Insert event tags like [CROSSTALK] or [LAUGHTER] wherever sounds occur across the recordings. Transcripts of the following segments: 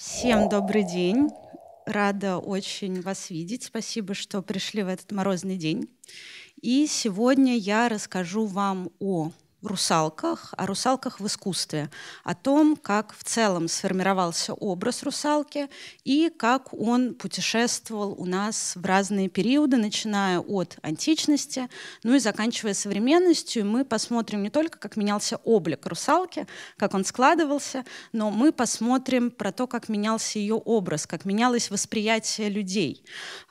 Всем добрый день. Рада очень вас видеть. Спасибо, что пришли в этот морозный день. И сегодня я расскажу вам о русалках, о русалках в искусстве, о том, как в целом сформировался образ русалки и как он путешествовал у нас в разные периоды, начиная от античности, ну и заканчивая современностью. Мы посмотрим не только, как менялся облик русалки, как он складывался, но мы посмотрим про то, как менялся ее образ, как менялось восприятие людей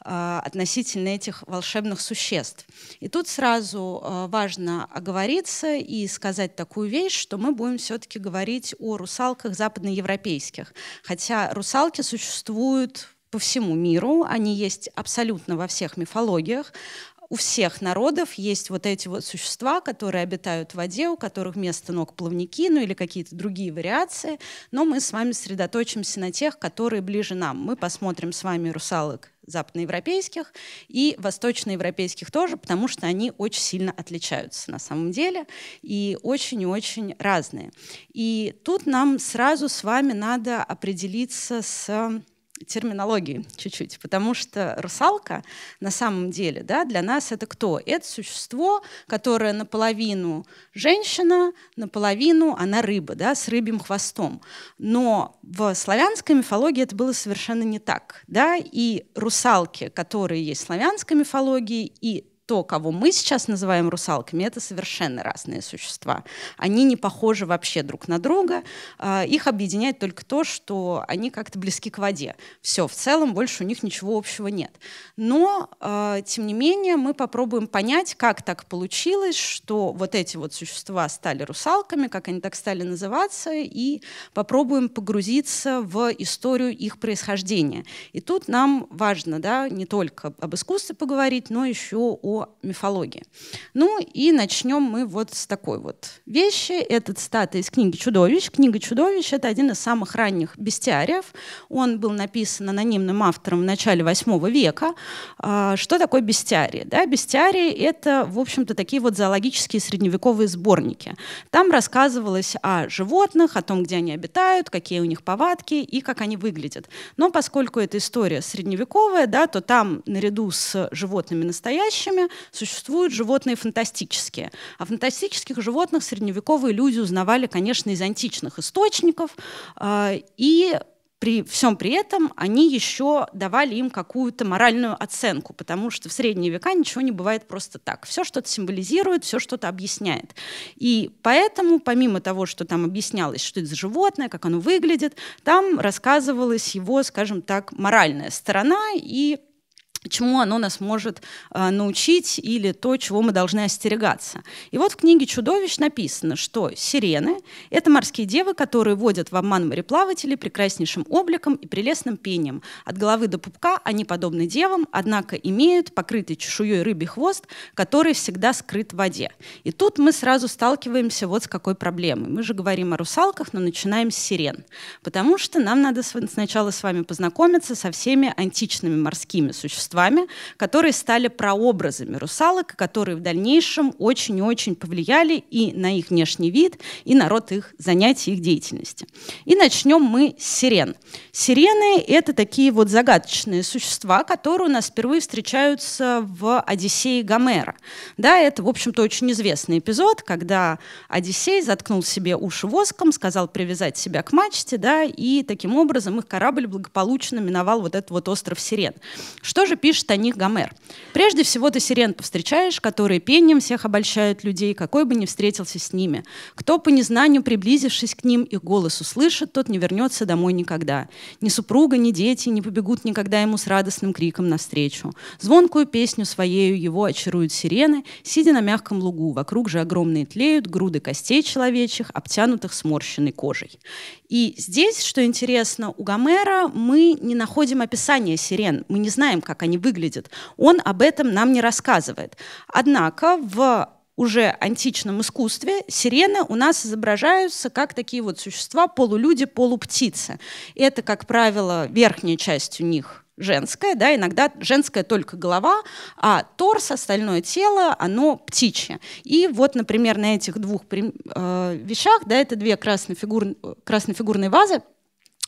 э, относительно этих волшебных существ. И тут сразу э, важно оговориться и и сказать такую вещь, что мы будем все-таки говорить о русалках западноевропейских. Хотя русалки существуют по всему миру, они есть абсолютно во всех мифологиях. У всех народов есть вот эти вот существа, которые обитают в воде, у которых вместо ног плавники, ну или какие-то другие вариации. Но мы с вами сосредоточимся на тех, которые ближе нам. Мы посмотрим с вами русалок западноевропейских и восточноевропейских тоже, потому что они очень сильно отличаются на самом деле и очень и очень разные. И тут нам сразу с вами надо определиться с терминологии чуть-чуть, потому что русалка на самом деле да, для нас это кто? Это существо, которое наполовину женщина, наполовину она рыба, да, с рыбьим хвостом. Но в славянской мифологии это было совершенно не так. Да? И русалки, которые есть в славянской мифологии, и то, кого мы сейчас называем русалками, это совершенно разные существа. Они не похожи вообще друг на друга. А, их объединяет только то, что они как-то близки к воде. Все, в целом больше у них ничего общего нет. Но, а, тем не менее, мы попробуем понять, как так получилось, что вот эти вот существа стали русалками, как они так стали называться, и попробуем погрузиться в историю их происхождения. И тут нам важно да, не только об искусстве поговорить, но еще о мифологии. Ну и начнем мы вот с такой вот вещи. Это цитата из книги «Чудовищ». Книга «Чудовищ» — это один из самых ранних бестиариев. Он был написан анонимным автором в начале VIII века. А, что такое бестиарий? Да, бестиарий — это, в общем-то, такие вот зоологические средневековые сборники. Там рассказывалось о животных, о том, где они обитают, какие у них повадки и как они выглядят. Но поскольку эта история средневековая, да, то там наряду с животными настоящими существуют животные фантастические. а фантастических животных средневековые люди узнавали, конечно, из античных источников. А, и при всем при этом они еще давали им какую-то моральную оценку, потому что в средние века ничего не бывает просто так. Все что-то символизирует, все что-то объясняет. И поэтому, помимо того, что там объяснялось, что это животное, как оно выглядит, там рассказывалась его, скажем так, моральная сторона и чему оно нас может э, научить или то, чего мы должны остерегаться. И вот в книге «Чудовищ» написано, что сирены — это морские девы, которые водят в обман мореплавателей прекраснейшим обликом и прелестным пением. От головы до пупка они подобны девам, однако имеют покрытый чешуей рыбий хвост, который всегда скрыт в воде. И тут мы сразу сталкиваемся вот с какой проблемой. Мы же говорим о русалках, но начинаем с сирен, потому что нам надо сначала с вами познакомиться со всеми античными морскими существами, существами, которые стали прообразами русалок, которые в дальнейшем очень-очень повлияли и на их внешний вид, и на род их занятий, их деятельности. И начнем мы с сирен. Сирены — это такие вот загадочные существа, которые у нас впервые встречаются в «Одиссее Гомера». Да, это, в общем-то, очень известный эпизод, когда Одиссей заткнул себе уши воском, сказал привязать себя к мачте, да, и таким образом их корабль благополучно миновал вот этот вот остров Сирен. Что же пишет о них Гомер. Прежде всего ты сирен повстречаешь, которые пением всех обольщают людей, какой бы ни встретился с ними. Кто по незнанию, приблизившись к ним, их голос услышит, тот не вернется домой никогда. Ни супруга, ни дети не побегут никогда ему с радостным криком навстречу. Звонкую песню своею его очаруют сирены, сидя на мягком лугу. Вокруг же огромные тлеют груды костей человечьих, обтянутых сморщенной кожей. И здесь, что интересно, у Гомера мы не находим описания сирен. Мы не знаем, как они они выглядят, он об этом нам не рассказывает. Однако в уже античном искусстве сирены у нас изображаются как такие вот существа, полулюди, полуптицы. Это, как правило, верхняя часть у них женская, да, иногда женская только голова, а торс, остальное тело, оно птичье. И вот, например, на этих двух э, вещах, да, это две краснофигур, краснофигурные вазы,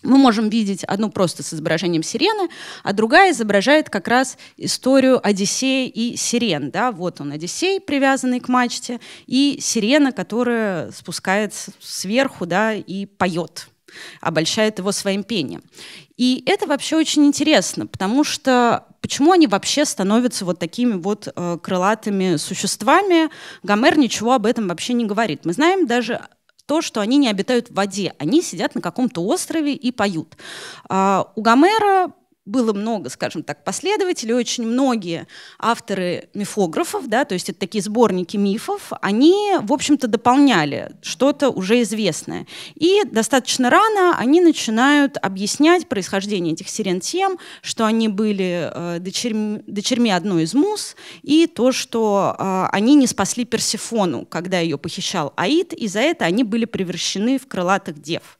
мы можем видеть одну просто с изображением сирены, а другая изображает как раз историю Одиссея и сирен. Да? Вот он, Одиссей, привязанный к мачте, и сирена, которая спускается сверху да, и поет обольщает его своим пением. И это вообще очень интересно, потому что почему они вообще становятся вот такими вот э, крылатыми существами? Гомер ничего об этом вообще не говорит. Мы знаем даже то, что они не обитают в воде. Они сидят на каком-то острове и поют. А, у Гомера было много, скажем так, последователей, очень многие авторы мифографов, да, то есть это такие сборники мифов, они, в общем-то, дополняли что-то уже известное. И достаточно рано они начинают объяснять происхождение этих сирен тем, что они были э, дочерьми, дочерьми одной из мус, и то, что э, они не спасли Персифону, когда ее похищал Аид, и за это они были превращены в крылатых дев.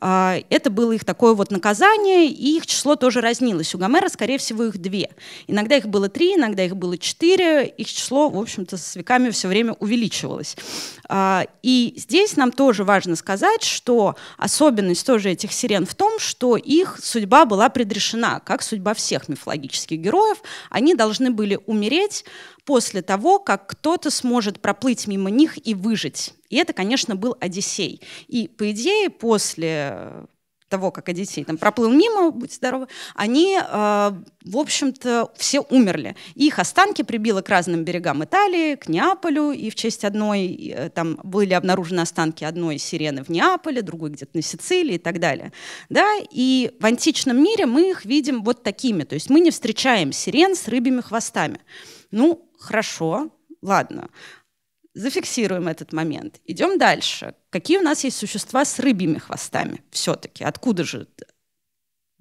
Э, это было их такое вот наказание, и их число тоже разнилось сменилось. У Гомера, скорее всего, их две. Иногда их было три, иногда их было четыре. Их число, в общем-то, с веками все время увеличивалось. А, и здесь нам тоже важно сказать, что особенность тоже этих сирен в том, что их судьба была предрешена, как судьба всех мифологических героев. Они должны были умереть после того, как кто-то сможет проплыть мимо них и выжить. И это, конечно, был Одиссей. И, по идее, после того, как Одиссей там проплыл мимо, будь здоровы, они, э, в общем-то, все умерли. их останки прибило к разным берегам Италии, к Неаполю, и в честь одной, э, там были обнаружены останки одной сирены в Неаполе, другой где-то на Сицилии и так далее. Да? И в античном мире мы их видим вот такими, то есть мы не встречаем сирен с рыбьими хвостами. Ну, хорошо, ладно. Зафиксируем этот момент. Идем дальше. Какие у нас есть существа с рыбьими хвостами все-таки? Откуда же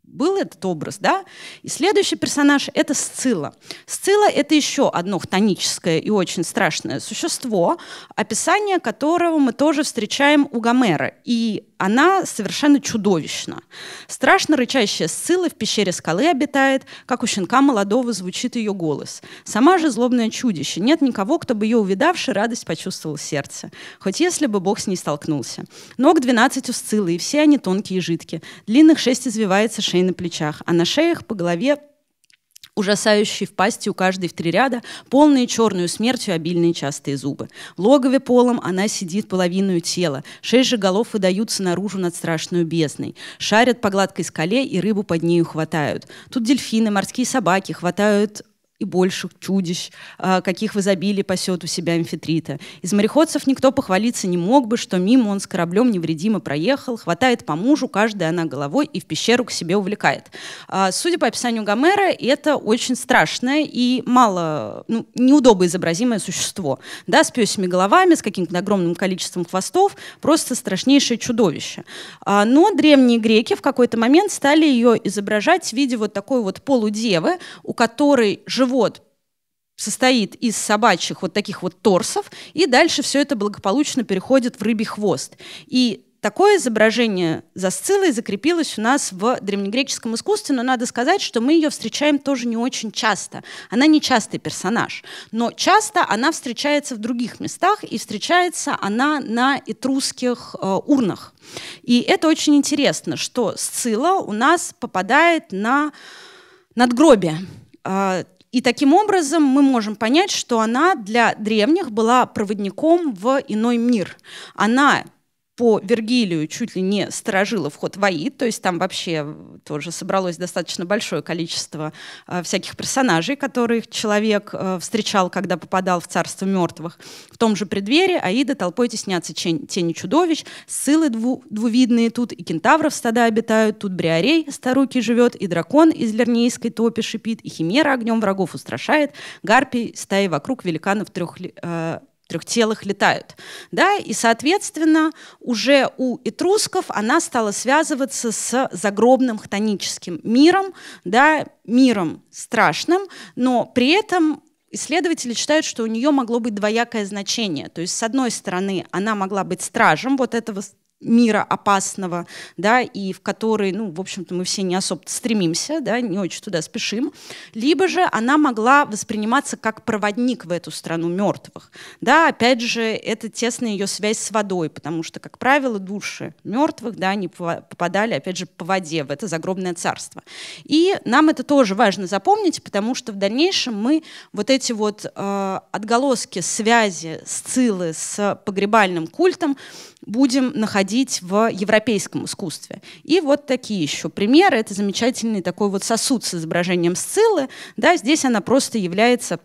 был этот образ, да? И следующий персонаж — это Сцила. Сцила — это еще одно хтоническое и очень страшное существо, описание которого мы тоже встречаем у Гомера. И она совершенно чудовищна. Страшно рычащая сцилла в пещере скалы обитает, как у щенка молодого звучит ее голос. Сама же злобное чудище. Нет никого, кто бы ее увидавший радость почувствовал в сердце. Хоть если бы Бог с ней столкнулся. Ног 12 у сциллы, и все они тонкие и жидкие. Длинных шесть извивается шеи на плечах, а на шеях по голове ужасающие в пасти у каждой в три ряда, полные черную смертью обильные частые зубы. В логове полом она сидит половину тела, шесть же голов выдаются наружу над страшную бездной, шарят по гладкой скале и рыбу под нею хватают. Тут дельфины, морские собаки хватают и больших чудищ, а, каких в изобилии пасет у себя амфитрита. Из мореходцев никто похвалиться не мог бы, что мимо он с кораблем невредимо проехал, хватает по мужу, каждая она головой и в пещеру к себе увлекает. А, судя по описанию Гомера, это очень страшное и мало ну, неудобно изобразимое существо. Да, с песями головами, с каким-то огромным количеством хвостов, просто страшнейшее чудовище. А, но древние греки в какой-то момент стали ее изображать в виде вот такой вот полудевы, у которой живут живот состоит из собачьих вот таких вот торсов, и дальше все это благополучно переходит в рыбий хвост. И такое изображение засцилой закрепилось у нас в древнегреческом искусстве, но надо сказать, что мы ее встречаем тоже не очень часто. Она не частый персонаж, но часто она встречается в других местах, и встречается она на этрусских э, урнах. И это очень интересно, что сцила у нас попадает на надгробие. А, и таким образом мы можем понять, что она для древних была проводником в иной мир. Она по Вергилию чуть ли не сторожило вход в Аид, то есть там вообще э, тоже собралось достаточно большое количество э, всяких персонажей, которых человек э, встречал, когда попадал в царство мертвых. В том же преддверии Аида толпой теснятся тень, тени чудовищ, ссылы дву, двувидные тут, и кентавров стада обитают, тут бриарей старуки живет, и дракон из лернейской топи шипит, и химера огнем врагов устрашает, гарпий стаи вокруг великанов трех, э, трехтелых летают. Да? И, соответственно, уже у этрусков она стала связываться с загробным хтоническим миром, да, миром страшным, но при этом Исследователи считают, что у нее могло быть двоякое значение. То есть, с одной стороны, она могла быть стражем вот этого мира опасного, да, и в который, ну, в общем-то, мы все не особо стремимся, да, не очень туда спешим, либо же она могла восприниматься как проводник в эту страну мертвых, да, опять же, это тесная ее связь с водой, потому что, как правило, души мертвых, да, они попадали, опять же, по воде в это загробное царство. И нам это тоже важно запомнить, потому что в дальнейшем мы вот эти вот э, отголоски связи Сцилы с погребальным культом будем находить в европейском искусстве. И вот такие еще примеры. Это замечательный такой вот сосуд с изображением Сциллы. Да, здесь она просто является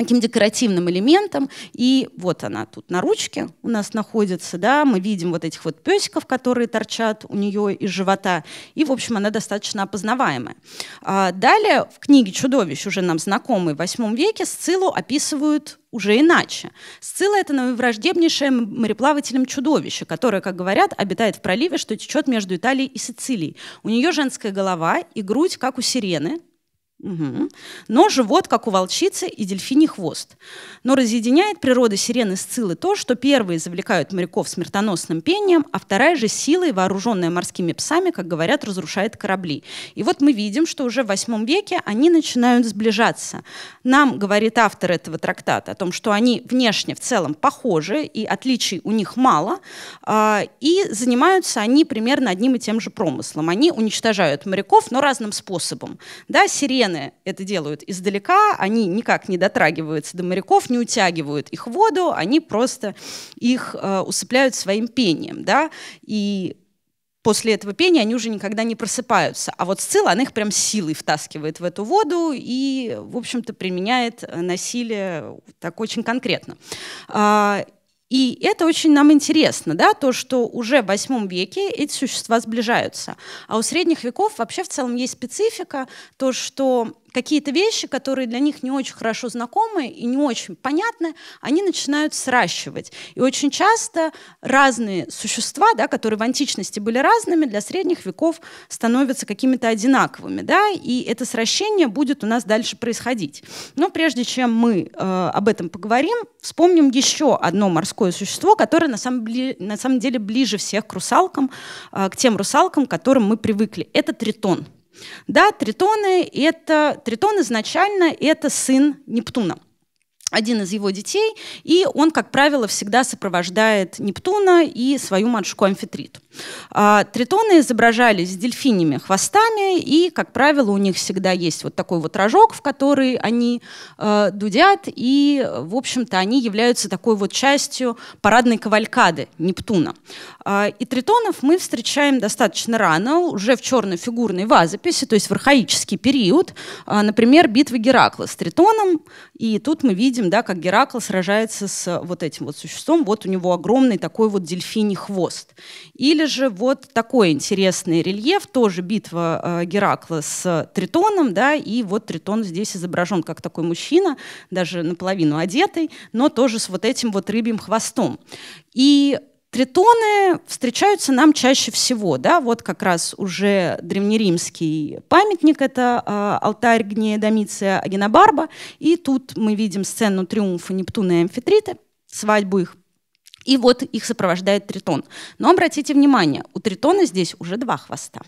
таким декоративным элементом. И вот она тут на ручке у нас находится, да, мы видим вот этих вот песиков, которые торчат у нее из живота. И, в общем, она достаточно опознаваемая. А далее в книге «Чудовищ», уже нам знакомый в VIII веке, Сцилу описывают уже иначе. Сцилла — это наивраждебнейшее мореплавателем чудовище, которое, как говорят, обитает в проливе, что течет между Италией и Сицилией. У нее женская голова и грудь, как у сирены, Угу. Но живот, как у волчицы, и дельфиний хвост. Но разъединяет природа сирены с цилы то, что первые завлекают моряков смертоносным пением, а вторая же силой, вооруженная морскими псами, как говорят, разрушает корабли. И вот мы видим, что уже в восьмом веке они начинают сближаться. Нам говорит автор этого трактата о том, что они внешне в целом похожи, и отличий у них мало, а, и занимаются они примерно одним и тем же промыслом. Они уничтожают моряков, но разным способом. Да, сирена спортсмены это делают издалека, они никак не дотрагиваются до моряков, не утягивают их в воду, они просто их э, усыпляют своим пением, да, и после этого пения они уже никогда не просыпаются. А вот Сцилла, она их прям силой втаскивает в эту воду и, в общем-то, применяет насилие так очень конкретно. А, и это очень нам интересно, да, то, что уже в восьмом веке эти существа сближаются. А у средних веков вообще в целом есть специфика, то, что какие-то вещи, которые для них не очень хорошо знакомы и не очень понятны, они начинают сращивать. И очень часто разные существа, да, которые в античности были разными, для средних веков становятся какими-то одинаковыми. Да, и это сращение будет у нас дальше происходить. Но прежде чем мы э, об этом поговорим, вспомним еще одно морское существо, которое на самом, бли- на самом деле ближе всех к русалкам, э, к тем русалкам, к которым мы привыкли. Это тритон. Да, тритоны — это... Тритон изначально — это сын Нептуна один из его детей, и он, как правило, всегда сопровождает Нептуна и свою матушку Амфитрит. А, тритоны изображались с дельфинями хвостами, и, как правило, у них всегда есть вот такой вот рожок, в который они э, дудят, и, в общем-то, они являются такой вот частью парадной кавалькады Нептуна. А, и тритонов мы встречаем достаточно рано, уже в черной фигурной вазописи, то есть в архаический период, а, например, битва Геракла с тритоном, и тут мы видим, да, как Геракл сражается с вот этим вот существом, вот у него огромный такой вот дельфиний хвост. Или или же вот такой интересный рельеф, тоже битва э, Геракла с Тритоном, да, и вот Тритон здесь изображен как такой мужчина, даже наполовину одетый, но тоже с вот этим вот рыбьим хвостом. И Тритоны встречаются нам чаще всего, да, вот как раз уже древнеримский памятник, это э, алтарь Гнея Домиция Агенобарба, и тут мы видим сцену триумфа Нептуна и Амфитрита, свадьбу их и вот их сопровождает тритон. Но обратите внимание, у тритона здесь уже два хвоста.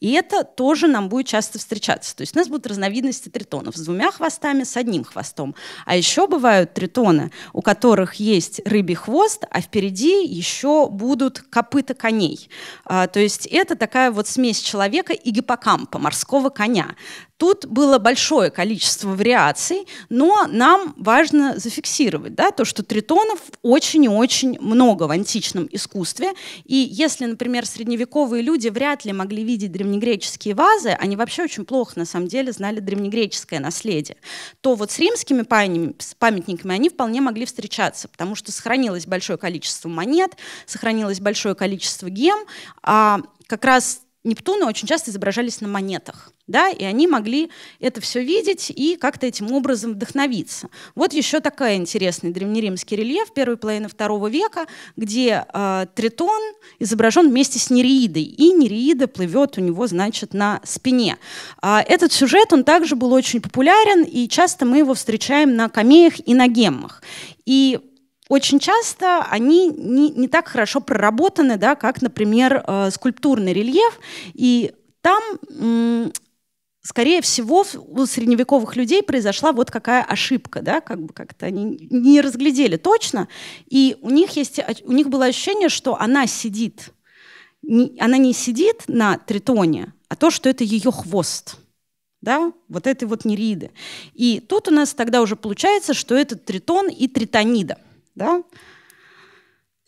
И это тоже нам будет часто встречаться. То есть у нас будут разновидности тритонов с двумя хвостами, с одним хвостом. А еще бывают тритоны, у которых есть рыбий хвост, а впереди еще будут копыта коней. А, то есть это такая вот смесь человека и гиппокампа, морского коня. Тут было большое количество вариаций, но нам важно зафиксировать да, то, что тритонов очень и очень много в античном искусстве. И если, например, средневековые люди вряд ли могли видеть древнегреческие вазы, они вообще очень плохо, на самом деле, знали древнегреческое наследие, то вот с римскими памятниками они вполне могли встречаться, потому что сохранилось большое количество монет, сохранилось большое количество гем, а как раз Нептуны очень часто изображались на монетах, да, и они могли это все видеть и как-то этим образом вдохновиться. Вот еще такой интересный древнеримский рельеф первой половины второго века, где э, Тритон изображен вместе с Нереидой, и Нереида плывет у него, значит, на спине. Э, этот сюжет, он также был очень популярен, и часто мы его встречаем на камеях и на геммах. И очень часто они не, не так хорошо проработаны, да, как, например, э, скульптурный рельеф, и там м- скорее всего, у средневековых людей произошла вот какая ошибка, да, как бы как-то они не разглядели точно, и у них есть, а, у них было ощущение, что она сидит, не, она не сидит на тритоне, а то, что это ее хвост, да, вот этой вот нериды. И тут у нас тогда уже получается, что это тритон и тритонида – да?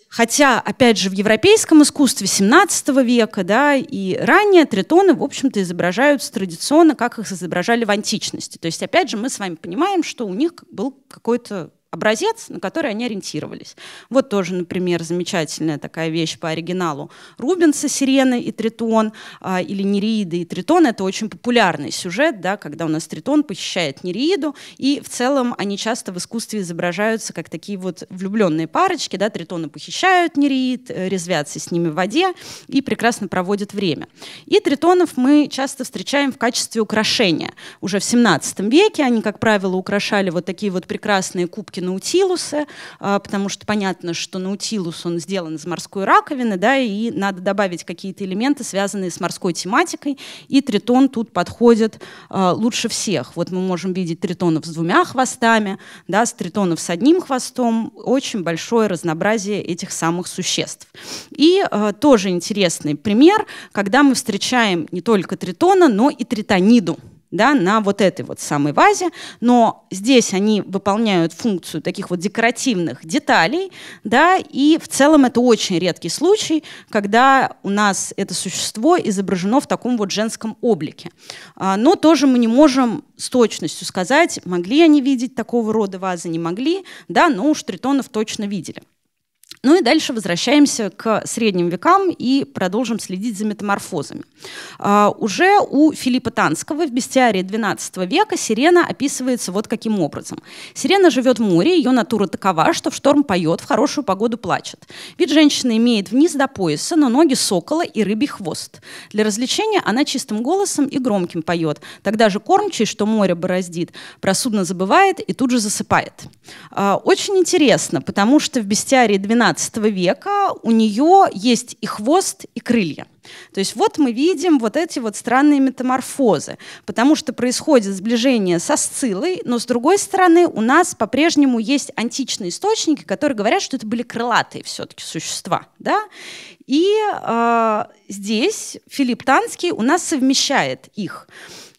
Хотя, опять же, в европейском искусстве XVII века да, и ранее тритоны, в общем-то, изображаются традиционно, как их изображали в античности. То есть, опять же, мы с вами понимаем, что у них был какой-то образец, на который они ориентировались. Вот тоже, например, замечательная такая вещь по оригиналу Рубенса «Сирены и Тритон» а, или «Нереида и Тритон». Это очень популярный сюжет, да, когда у нас Тритон похищает Нереиду, и в целом они часто в искусстве изображаются как такие вот влюбленные парочки, да, Тритоны похищают Нереид, э, резвятся с ними в воде и прекрасно проводят время. И Тритонов мы часто встречаем в качестве украшения. Уже в 17 веке они, как правило, украшали вот такие вот прекрасные кубки Наутилуса, потому что понятно, что Наутилус, он сделан из морской раковины, да, и надо добавить какие-то элементы, связанные с морской тематикой, и тритон тут подходит а, лучше всех. Вот мы можем видеть тритонов с двумя хвостами, да, с тритонов с одним хвостом, очень большое разнообразие этих самых существ. И а, тоже интересный пример, когда мы встречаем не только тритона, но и тритониду да, на вот этой вот самой вазе, но здесь они выполняют функцию таких вот декоративных деталей, да, и в целом это очень редкий случай, когда у нас это существо изображено в таком вот женском облике. А, но тоже мы не можем с точностью сказать, могли они видеть такого рода вазы, не могли, да, но у штритонов точно видели. Ну и дальше возвращаемся к средним векам и продолжим следить за метаморфозами. А, уже у Филиппа Танского в бестиарии XII века сирена описывается вот каким образом. Сирена живет в море, ее натура такова, что в шторм поет, в хорошую погоду плачет. Вид женщины имеет вниз до пояса, но ноги сокола и рыбий хвост. Для развлечения она чистым голосом и громким поет. Тогда же кормчий, что море бороздит, про судно забывает и тут же засыпает. А, очень интересно, потому что в бестиарии XII XVIII века у нее есть и хвост, и крылья. То есть вот мы видим вот эти вот странные метаморфозы, потому что происходит сближение со Сцилой, но с другой стороны у нас по-прежнему есть античные источники, которые говорят, что это были крылатые все-таки существа. Да? И э, здесь Филипп Танский у нас совмещает их.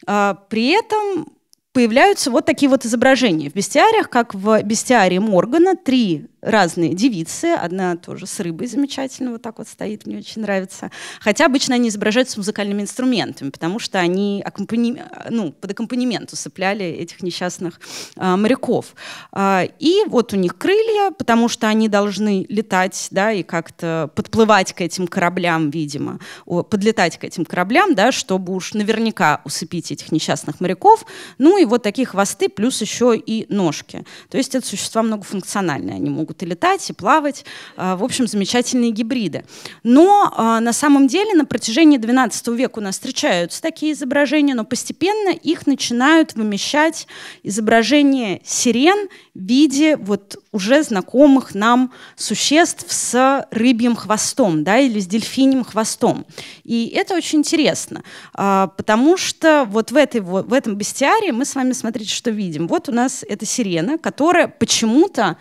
Э, при этом появляются вот такие вот изображения в бестиариях, как в бестиарии Моргана, три разные девицы. Одна тоже с рыбой замечательно вот так вот стоит, мне очень нравится. Хотя обычно они изображаются с музыкальными инструментами, потому что они аккомпани... ну, под аккомпанемент усыпляли этих несчастных а, моряков. А, и вот у них крылья, потому что они должны летать, да, и как-то подплывать к этим кораблям, видимо, о, подлетать к этим кораблям, да, чтобы уж наверняка усыпить этих несчастных моряков. Ну и вот такие хвосты плюс еще и ножки. То есть это существа многофункциональные, они могут могут и летать, и плавать. Э, в общем, замечательные гибриды. Но э, на самом деле на протяжении XII века у нас встречаются такие изображения, но постепенно их начинают вымещать изображения сирен в виде вот уже знакомых нам существ с рыбьим хвостом да, или с дельфиним хвостом. И это очень интересно, э, потому что вот в, этой, вот в этом бестиарии мы с вами смотрите, что видим. Вот у нас эта сирена, которая почему-то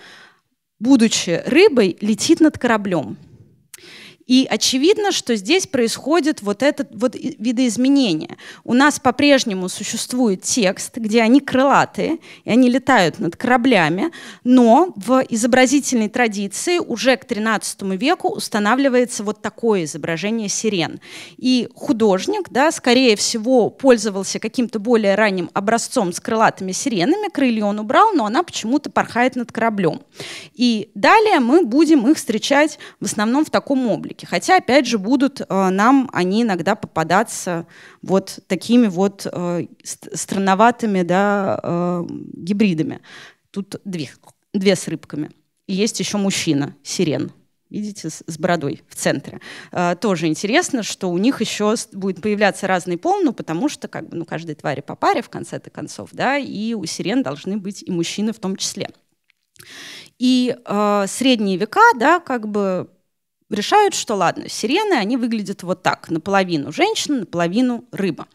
будучи рыбой, летит над кораблем – и очевидно, что здесь происходит вот это вот видоизменение. У нас по-прежнему существует текст, где они крылатые, и они летают над кораблями, но в изобразительной традиции уже к XIII веку устанавливается вот такое изображение сирен. И художник, да, скорее всего, пользовался каким-то более ранним образцом с крылатыми сиренами, крылья он убрал, но она почему-то порхает над кораблем. И далее мы будем их встречать в основном в таком облике площадки. Хотя, опять же, будут э, нам они иногда попадаться вот такими вот э, странноватыми да, э, гибридами. Тут две, две с рыбками. И есть еще мужчина, сирен. Видите, с, бородой в центре. Э, тоже интересно, что у них еще будет появляться разный пол, ну, потому что как бы, ну, каждой твари по паре, в конце-то концов, да, и у сирен должны быть и мужчины в том числе. И э, средние века, да, как бы решают, что ладно, сирены, они выглядят вот так, наполовину женщина, наполовину рыба.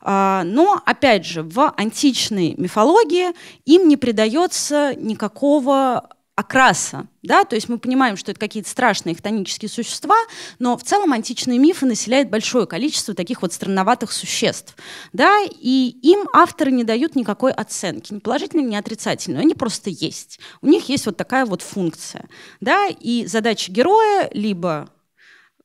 А, но, опять же, в античной мифологии им не придается никакого окраса, да, то есть мы понимаем, что это какие-то страшные хтонические существа, но в целом античные мифы населяют большое количество таких вот странноватых существ, да, и им авторы не дают никакой оценки, ни положительной, ни отрицательной, они просто есть. У них есть вот такая вот функция, да, и задача героя либо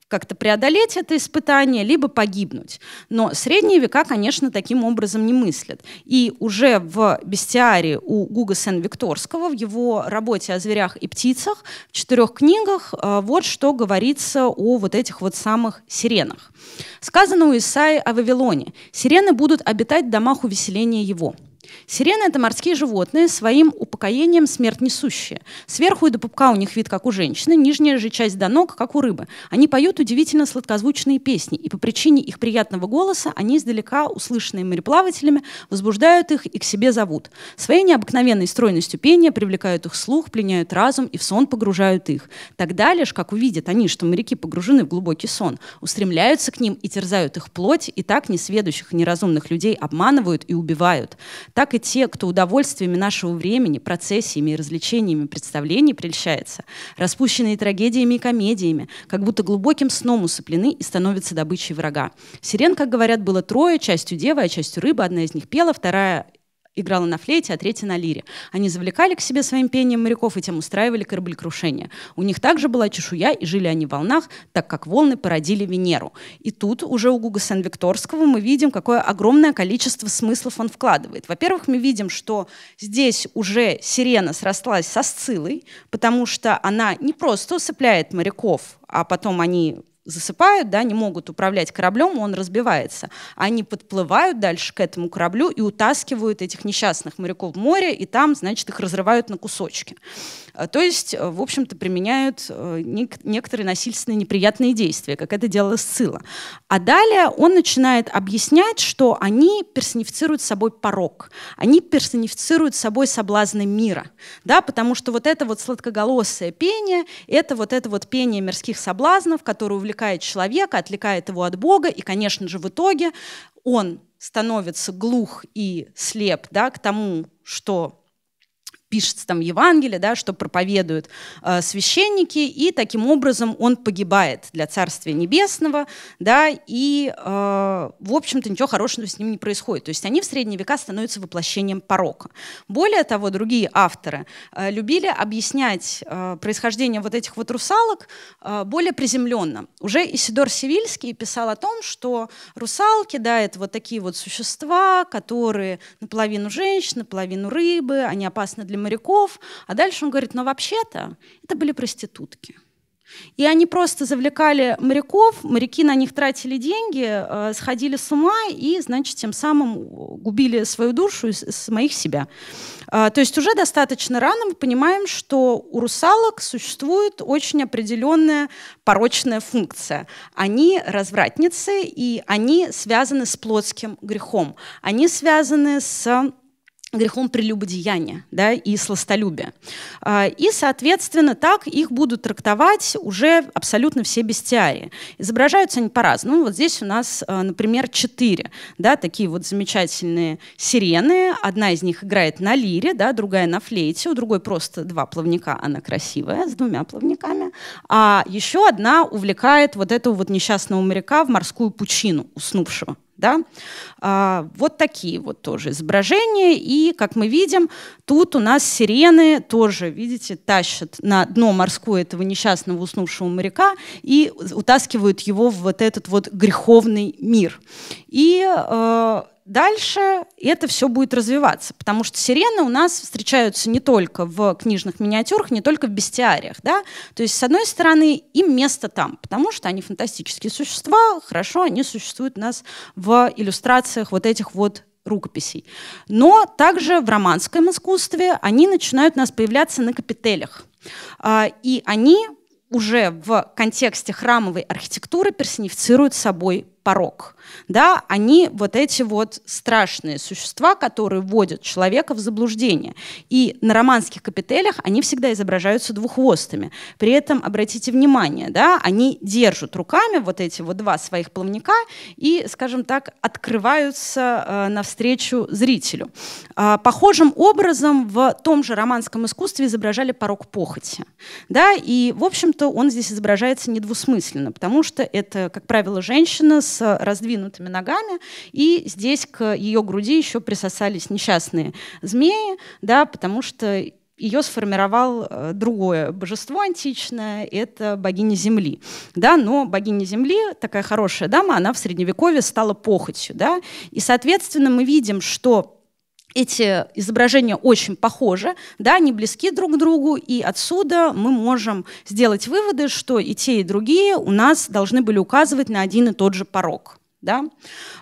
как-то преодолеть это испытание, либо погибнуть. Но средние века, конечно, таким образом не мыслят. И уже в бестиарии у Гуга Сен-Викторского, в его работе о зверях и птицах, в четырех книгах э, вот что говорится о вот этих вот самых сиренах. Сказано у Исаи о Вавилоне. «Сирены будут обитать в домах увеселения его». Сирены — это морские животные, своим упокоением смерть несущие. Сверху и до пупка у них вид, как у женщины, нижняя же часть до ног, как у рыбы. Они поют удивительно сладкозвучные песни, и по причине их приятного голоса они издалека, услышанные мореплавателями, возбуждают их и к себе зовут. Своей необыкновенной стройностью пения привлекают их слух, пленяют разум и в сон погружают их. Тогда лишь, как увидят они, что моряки погружены в глубокий сон, устремляются к ним и терзают их плоть, и так несведущих и неразумных людей обманывают и убивают так и те, кто удовольствиями нашего времени, процессиями и развлечениями представлений прельщается, распущенные трагедиями и комедиями, как будто глубоким сном усыплены и становятся добычей врага. Сирен, как говорят, было трое, частью дева, а частью рыба, одна из них пела, вторая играла на флейте, а третья на лире. Они завлекали к себе своим пением моряков и тем устраивали кораблекрушение. У них также была чешуя, и жили они в волнах, так как волны породили Венеру. И тут уже у Гуга Сен-Викторского мы видим, какое огромное количество смыслов он вкладывает. Во-первых, мы видим, что здесь уже сирена срослась со сцилой, потому что она не просто усыпляет моряков, а потом они засыпают, да, не могут управлять кораблем, он разбивается. Они подплывают дальше к этому кораблю и утаскивают этих несчастных моряков в море, и там, значит, их разрывают на кусочки. А, то есть, э, в общем-то, применяют э, некоторые насильственные неприятные действия, как это делала Сцилла. А далее он начинает объяснять, что они персонифицируют собой порог, они персонифицируют собой соблазны мира, да, потому что вот это вот сладкоголосое пение, это вот это вот пение мирских соблазнов, которое увлекают отвлекает человека, отвлекает его от Бога, и, конечно же, в итоге он становится глух и слеп да, к тому, что пишется там Евангелие, да, что проповедуют э, священники, и таким образом он погибает для Царствия Небесного, да, и, э, в общем-то, ничего хорошего с ним не происходит. То есть они в средние века становятся воплощением порока. Более того, другие авторы э, любили объяснять э, происхождение вот этих вот русалок э, более приземленно. Уже Исидор Сивильский писал о том, что русалки, да, это вот такие вот существа, которые наполовину женщин, наполовину рыбы, они опасны для для моряков. А дальше он говорит, но вообще-то это были проститутки. И они просто завлекали моряков, моряки на них тратили деньги, э, сходили с ума и, значит, тем самым губили свою душу и самих себя. А, то есть уже достаточно рано мы понимаем, что у русалок существует очень определенная порочная функция. Они развратницы, и они связаны с плотским грехом. Они связаны с грехом прелюбодеяния да, и сластолюбия. А, и, соответственно, так их будут трактовать уже абсолютно все бестиарии. Изображаются они по-разному. Ну, вот здесь у нас, а, например, четыре да, такие вот замечательные сирены. Одна из них играет на лире, да, другая на флейте, у другой просто два плавника, она красивая, с двумя плавниками. А еще одна увлекает вот этого вот несчастного моряка в морскую пучину уснувшего. Да? А, вот такие вот тоже изображения. И, как мы видим, тут у нас сирены тоже, видите, тащат на дно морское этого несчастного уснувшего моряка и утаскивают его в вот этот вот греховный мир. И э, дальше это все будет развиваться, потому что сирены у нас встречаются не только в книжных миниатюрах, не только в бестиариях. Да? То есть, с одной стороны, им место там, потому что они фантастические существа, хорошо, они существуют у нас в иллюстрациях вот этих вот рукописей. Но также в романском искусстве они начинают у нас появляться на капителях. А, и они уже в контексте храмовой архитектуры персонифицируют собой порог. Да, они вот эти вот страшные существа, которые вводят человека в заблуждение. И на романских капителях они всегда изображаются двухвостыми. При этом, обратите внимание, да, они держат руками вот эти вот два своих плавника и, скажем так, открываются э, навстречу зрителю. Э, похожим образом в том же романском искусстве изображали порог похоти. Да, и, в общем-то, он здесь изображается недвусмысленно, потому что это, как правило, женщина с с раздвинутыми ногами, и здесь к ее груди еще присосались несчастные змеи, да, потому что ее сформировал э, другое божество античное, это богиня Земли. Да, но богиня Земли, такая хорошая дама, она в Средневековье стала похотью. Да? И, соответственно, мы видим, что эти изображения очень похожи, да, они близки друг к другу, и отсюда мы можем сделать выводы, что и те, и другие у нас должны были указывать на один и тот же порог. Да?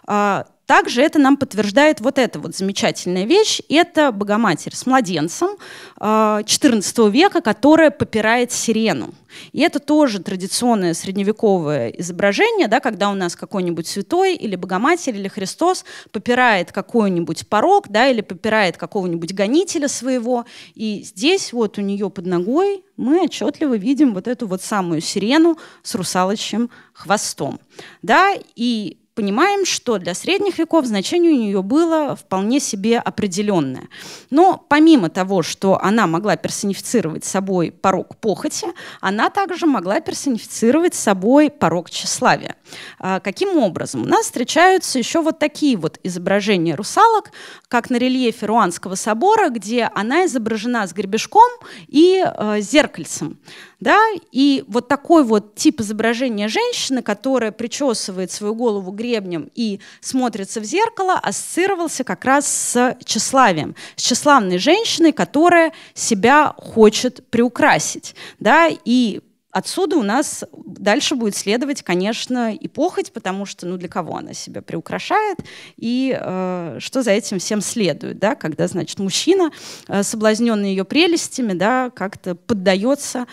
А, также это нам подтверждает вот эта вот замечательная вещь. Это Богоматерь с младенцем XIV а, века, которая попирает сирену. И это тоже традиционное средневековое изображение, да, когда у нас какой-нибудь святой или Богоматерь или Христос попирает какой-нибудь порог да, или попирает какого-нибудь гонителя своего. И здесь вот у нее под ногой мы отчетливо видим вот эту вот самую сирену с русалочьим хвостом. Да, и понимаем, что для средних веков значение у нее было вполне себе определенное. Но помимо того, что она могла персонифицировать собой порог похоти, она также могла персонифицировать собой порог тщеславия. А, каким образом? У нас встречаются еще вот такие вот изображения русалок, как на рельефе Руанского собора, где она изображена с гребешком и э, зеркальцем. Да? И вот такой вот тип изображения женщины, которая причесывает свою голову гребешком, гребнем и смотрится в зеркало, ассоциировался как раз с тщеславием, с тщеславной женщиной, которая себя хочет приукрасить. Да? И Отсюда у нас дальше будет следовать, конечно, и похоть, потому что, ну, для кого она себя приукрашает, и э, что за этим всем следует, да, когда, значит, мужчина, э, соблазненный ее прелестями, да, как-то поддается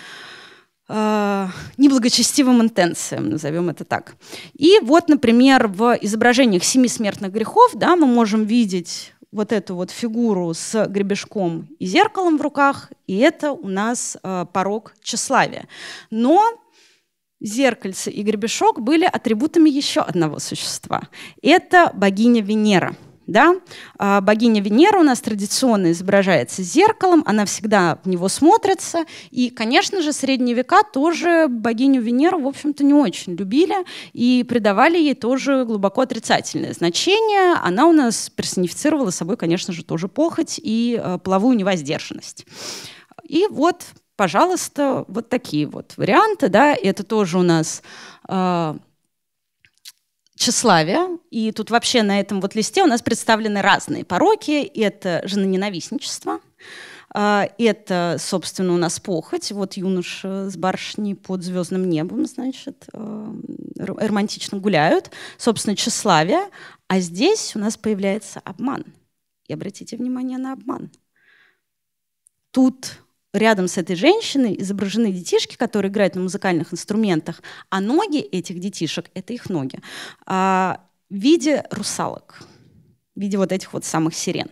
э, неблагочестивым интенциям, назовем это так. И вот, например, в изображениях семи смертных грехов да, мы можем видеть вот эту вот фигуру с гребешком и зеркалом в руках, и это у нас э, порог тщеславия. Но зеркальце и гребешок были атрибутами еще одного существа. Это богиня Венера – да? А богиня Венера у нас традиционно изображается зеркалом, она всегда в него смотрится. И, конечно же, средние века тоже богиню Венеру, в общем-то, не очень любили и придавали ей тоже глубоко отрицательное значение. Она у нас персонифицировала собой, конечно же, тоже похоть и э, половую невоздержанность. И вот, пожалуйста, вот такие вот варианты. Да? Это тоже у нас э, тщеславие, и тут вообще на этом вот листе у нас представлены разные пороки. Это женоненавистничество, а, это, собственно, у нас похоть. Вот юноши с барышней под звездным небом, значит, а, романтично гуляют. Собственно, тщеславие. А здесь у нас появляется обман. И обратите внимание на обман. Тут рядом с этой женщиной изображены детишки, которые играют на музыкальных инструментах, а ноги этих детишек — это их ноги, а, в виде русалок в виде вот этих вот самых сирен.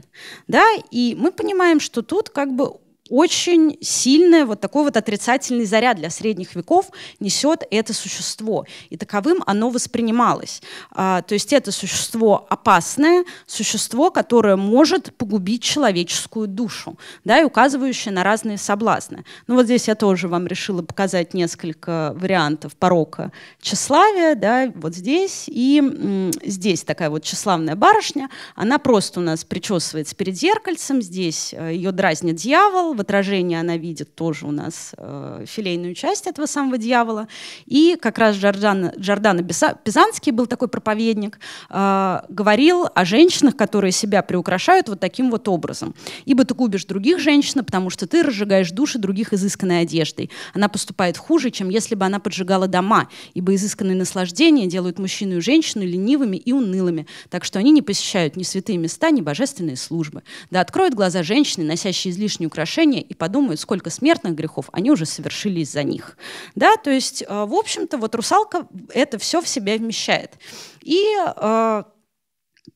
Да? И мы понимаем, что тут как бы очень сильный вот такой вот отрицательный заряд для средних веков несет это существо. И таковым оно воспринималось. А, то есть это существо опасное, существо, которое может погубить человеческую душу, да, и указывающее на разные соблазны. Ну вот здесь я тоже вам решила показать несколько вариантов порока тщеславия, да, вот здесь и здесь такая вот тщеславная барышня, она просто у нас причесывается перед зеркальцем, здесь э, ее дразнит дьявол, в отражении она видит тоже у нас э, филейную часть этого самого дьявола. И как раз Джордана, Джордана Пизанский был такой проповедник, э, говорил о женщинах, которые себя приукрашают вот таким вот образом. «Ибо ты губишь других женщин, потому что ты разжигаешь души других изысканной одеждой. Она поступает хуже, чем если бы она поджигала дома, ибо изысканные наслаждения делают мужчину и женщину ленивыми и унылыми, так что они не посещают ни святые места, ни божественные службы. Да откроют глаза женщины, носящие излишние украшения, отношения и подумают, сколько смертных грехов они уже совершили из-за них. Да, то есть, э, в общем-то, вот русалка это все в себя вмещает. И э,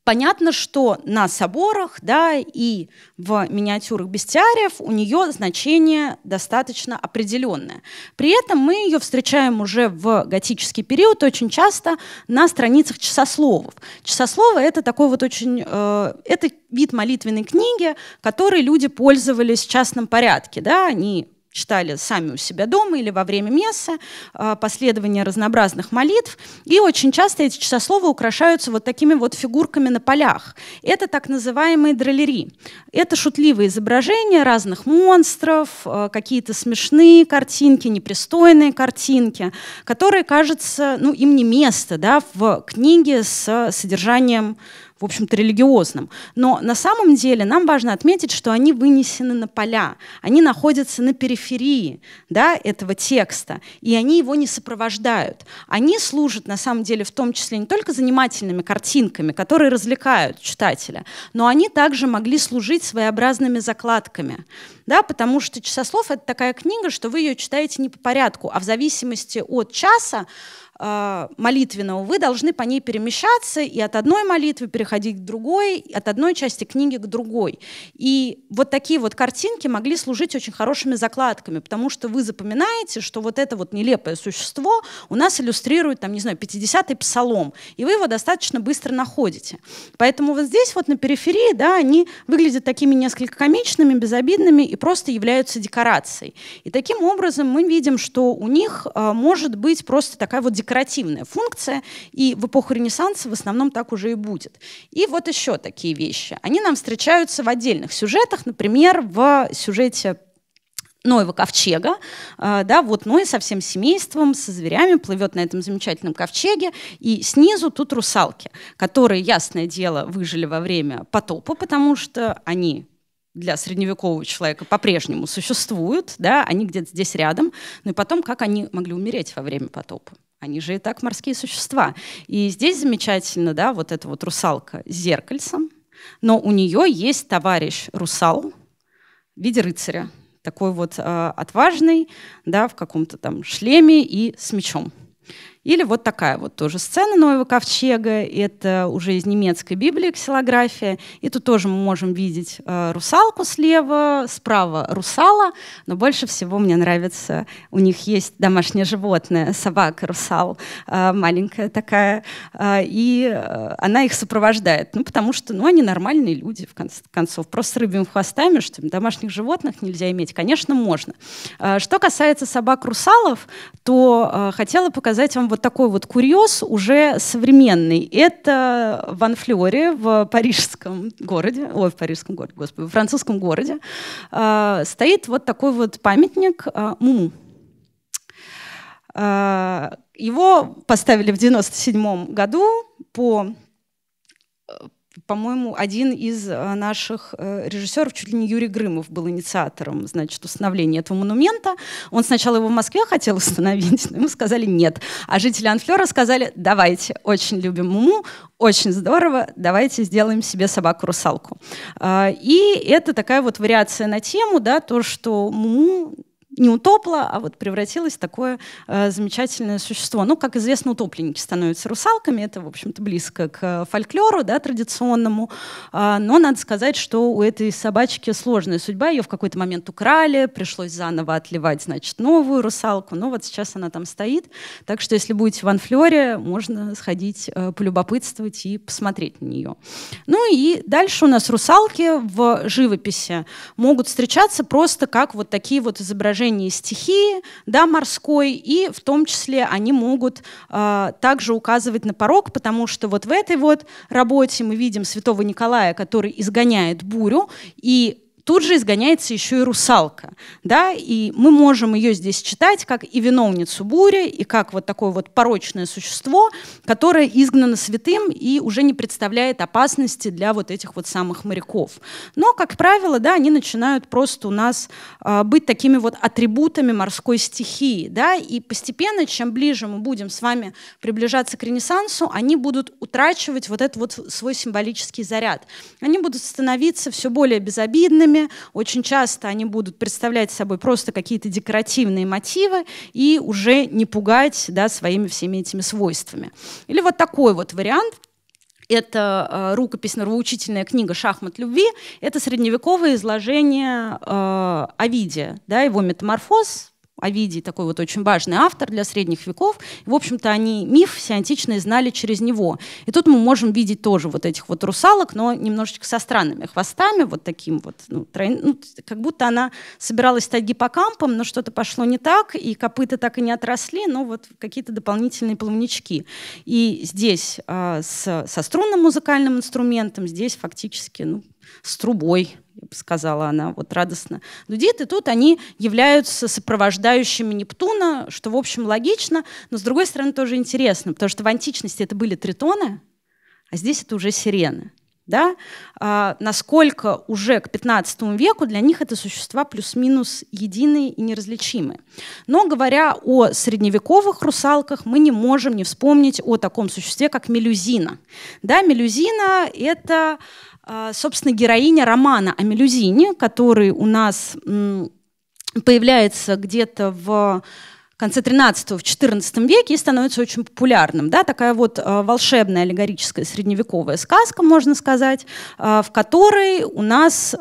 Понятно, что на соборах да, и в миниатюрах бестиариев у нее значение достаточно определенное. При этом мы ее встречаем уже в готический период очень часто на страницах часословов. Часословы — это такой вот очень... Э, это вид молитвенной книги, которой люди пользовались в частном порядке. Да? Они читали сами у себя дома или во время мессы, а, последование разнообразных молитв. И очень часто эти часословы украшаются вот такими вот фигурками на полях. Это так называемые дролери. Это шутливые изображения разных монстров, а, какие-то смешные картинки, непристойные картинки, которые, кажется, ну, им не место да, в книге с содержанием в общем-то, религиозным. Но на самом деле нам важно отметить, что они вынесены на поля, они находятся на периферии да, этого текста, и они его не сопровождают. Они служат, на самом деле, в том числе не только занимательными картинками, которые развлекают читателя, но они также могли служить своеобразными закладками. Да, потому что «Часослов» — это такая книга, что вы ее читаете не по порядку, а в зависимости от часа Э, молитвенного, вы должны по ней перемещаться и от одной молитвы переходить к другой, от одной части книги к другой. И вот такие вот картинки могли служить очень хорошими закладками, потому что вы запоминаете, что вот это вот нелепое существо у нас иллюстрирует, там, не знаю, 50-й псалом, и вы его достаточно быстро находите. Поэтому вот здесь вот на периферии, да, они выглядят такими несколько комичными, безобидными и просто являются декорацией. И таким образом мы видим, что у них э, может быть просто такая вот декоративная функция, и в эпоху Ренессанса в основном так уже и будет. И вот еще такие вещи. Они нам встречаются в отдельных сюжетах, например, в сюжете Ноева ковчега, э, да, вот Ной со всем семейством, со зверями плывет на этом замечательном ковчеге, и снизу тут русалки, которые, ясное дело, выжили во время потопа, потому что они для средневекового человека по-прежнему существуют, да, они где-то здесь рядом, но ну и потом, как они могли умереть во время потопа. Они же и так морские существа. И здесь замечательно, да, вот эта вот русалка с зеркальцем, но у нее есть товарищ русал в виде рыцаря, такой вот э, отважный, да, в каком-то там шлеме и с мечом. Или вот такая вот тоже сцена Нового Ковчега, это уже из немецкой Библии ксилография, и тут тоже мы можем видеть э, русалку слева, справа русала, но больше всего мне нравится, у них есть домашнее животное, собака русал, э, маленькая такая, э, и э, она их сопровождает, ну потому что ну, они нормальные люди, в конце концов, просто с рыбьими хвостами, что домашних животных нельзя иметь, конечно, можно. Э, что касается собак русалов, то э, хотела показать вам вот такой вот курьез уже современный. Это в Анфлере, в парижском городе, ой, в парижском городе, господи, в французском городе, э, стоит вот такой вот памятник э, Муму. Э, его поставили в 97 году по по-моему, один из э, наших э, режиссеров, чуть ли не Юрий Грымов, был инициатором, значит, установления этого монумента. Он сначала его в Москве хотел [LAUGHS] установить, но ему сказали нет. А жители Анфлера сказали, давайте, очень любим Муму, очень здорово, давайте сделаем себе собаку-русалку. А, и это такая вот вариация на тему, да, то, что Муму не утопла, а вот превратилась в такое э, замечательное существо. Ну, как известно, утопленники становятся русалками, это, в общем-то, близко к э, фольклору, да, традиционному, э, но надо сказать, что у этой собачки сложная судьба, ее в какой-то момент украли, пришлось заново отливать, значит, новую русалку, но ну, вот сейчас она там стоит, так что если будете в Анфлоре, можно сходить э, полюбопытствовать и посмотреть на нее. Ну и дальше у нас русалки в живописи могут встречаться просто как вот такие вот изображения изображении стихии да, морской, и в том числе они могут э, также указывать на порог, потому что вот в этой вот работе мы видим святого Николая, который изгоняет бурю, и тут же изгоняется еще и русалка. Да? И мы можем ее здесь читать как и виновницу бури, и как вот такое вот порочное существо, которое изгнано святым и уже не представляет опасности для вот этих вот самых моряков. Но, как правило, да, они начинают просто у нас э, быть такими вот атрибутами морской стихии. Да? И постепенно, чем ближе мы будем с вами приближаться к Ренессансу, они будут утрачивать вот этот вот свой символический заряд. Они будут становиться все более безобидными, мотивами. Очень часто они будут представлять собой просто какие-то декоративные мотивы и уже не пугать да, своими всеми этими свойствами. Или вот такой вот вариант. Это э, рукопись норовоучительная книга «Шахмат любви». Это средневековое изложение э, Овидия, да, его метаморфоз, Овидий такой вот очень важный автор для средних веков. В общем-то, они миф все античные знали через него. И тут мы можем видеть тоже вот этих вот русалок, но немножечко со странными хвостами, вот таким вот, ну, тройн... ну как будто она собиралась стать гиппокампом, но что-то пошло не так, и копыта так и не отросли, но вот какие-то дополнительные плавнички. И здесь э, с, со струнным музыкальным инструментом, здесь фактически ну, с трубой, сказала она вот радостно. «Ну, Дудит, и тут они являются сопровождающими Нептуна, что, в общем, логично, но, с другой стороны, тоже интересно, потому что в античности это были тритоны, а здесь это уже сирены. Да? А, насколько уже к 15 веку для них это существа плюс-минус единые и неразличимые. Но говоря о средневековых русалках, мы не можем не вспомнить о таком существе, как мелюзина. Да, мелюзина — это а, собственно, героиня романа о Мелюзине, который у нас появляется где-то в конце 13 в 14 веке и становится очень популярным. Да? Такая вот а, волшебная аллегорическая средневековая сказка, можно сказать, а, в которой у нас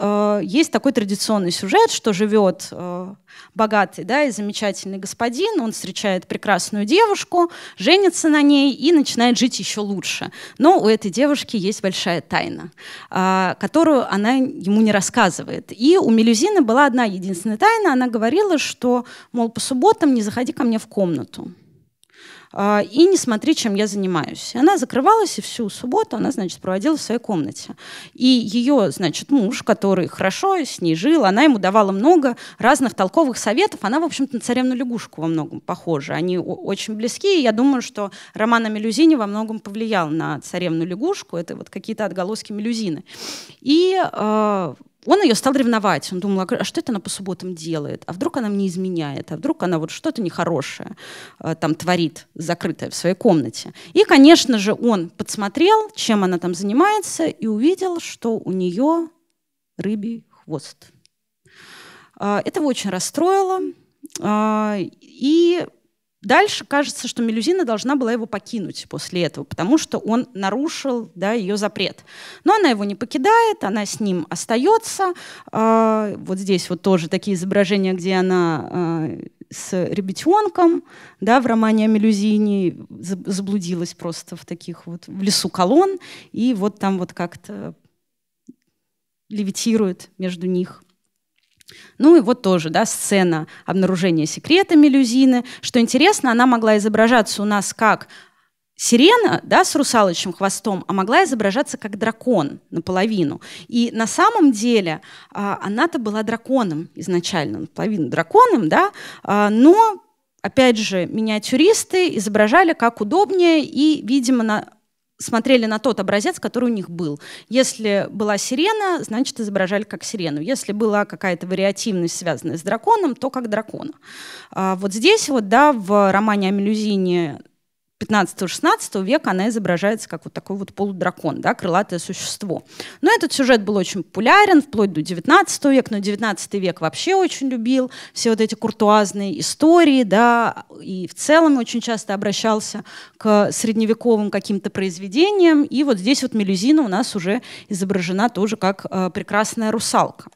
есть такой традиционный сюжет, что живет богатый да, и замечательный господин, он встречает прекрасную девушку, женится на ней и начинает жить еще лучше. Но у этой девушки есть большая тайна, а, которую она ему не рассказывает. И у Мелюзины была одна единственная тайна, она говорила, что, мол, по субботам не заходи ко мне в комнату. А, и не смотри, чем я занимаюсь. она закрывалась, и всю субботу она, значит, проводила в своей комнате. И ее, значит, муж, который хорошо с ней жил, она ему давала много разных толковых советов. Она, в общем-то, на царевну лягушку во многом похожа. Они очень близки, и я думаю, что Романа Мелюзини во многом повлиял на царевну лягушку. Это вот какие-то отголоски Мелюзины. И э, он ее стал ревновать. Он думал, «А, а что это она по субботам делает? А вдруг она мне изменяет? А вдруг она вот что-то нехорошее э, там творит, закрытое в своей комнате? И, конечно же, он подсмотрел, чем она там занимается, и увидел, что у нее рыбий хвост. Э, это его очень расстроило. Э, и Дальше кажется, что Мелюзина должна была его покинуть после этого, потому что он нарушил да, ее запрет. Но она его не покидает, она с ним остается. А, вот здесь вот тоже такие изображения, где она а, с ребятенком да, в романе о Мелюзине заблудилась просто в таких вот в лесу колонн, и вот там вот как-то левитирует между них. Ну и вот тоже, да, сцена обнаружения секрета Мелюзины. Что интересно, она могла изображаться у нас как сирена, да, с русалочным хвостом, а могла изображаться как дракон наполовину. И на самом деле а, она-то была драконом изначально, наполовину драконом, да, а, но опять же, миниатюристы изображали как удобнее и, видимо, на смотрели на тот образец, который у них был. Если была сирена, значит, изображали как сирену. Если была какая-то вариативность, связанная с драконом, то как дракона. А вот здесь вот, да, в романе о Мелюзине 15-16 века она изображается как вот такой вот полудракон, да, крылатое существо. Но этот сюжет был очень популярен вплоть до 19 века, но 19 век вообще очень любил все вот эти куртуазные истории, да, и в целом очень часто обращался к средневековым каким-то произведениям, и вот здесь вот Мелюзина у нас уже изображена тоже как э, прекрасная русалка.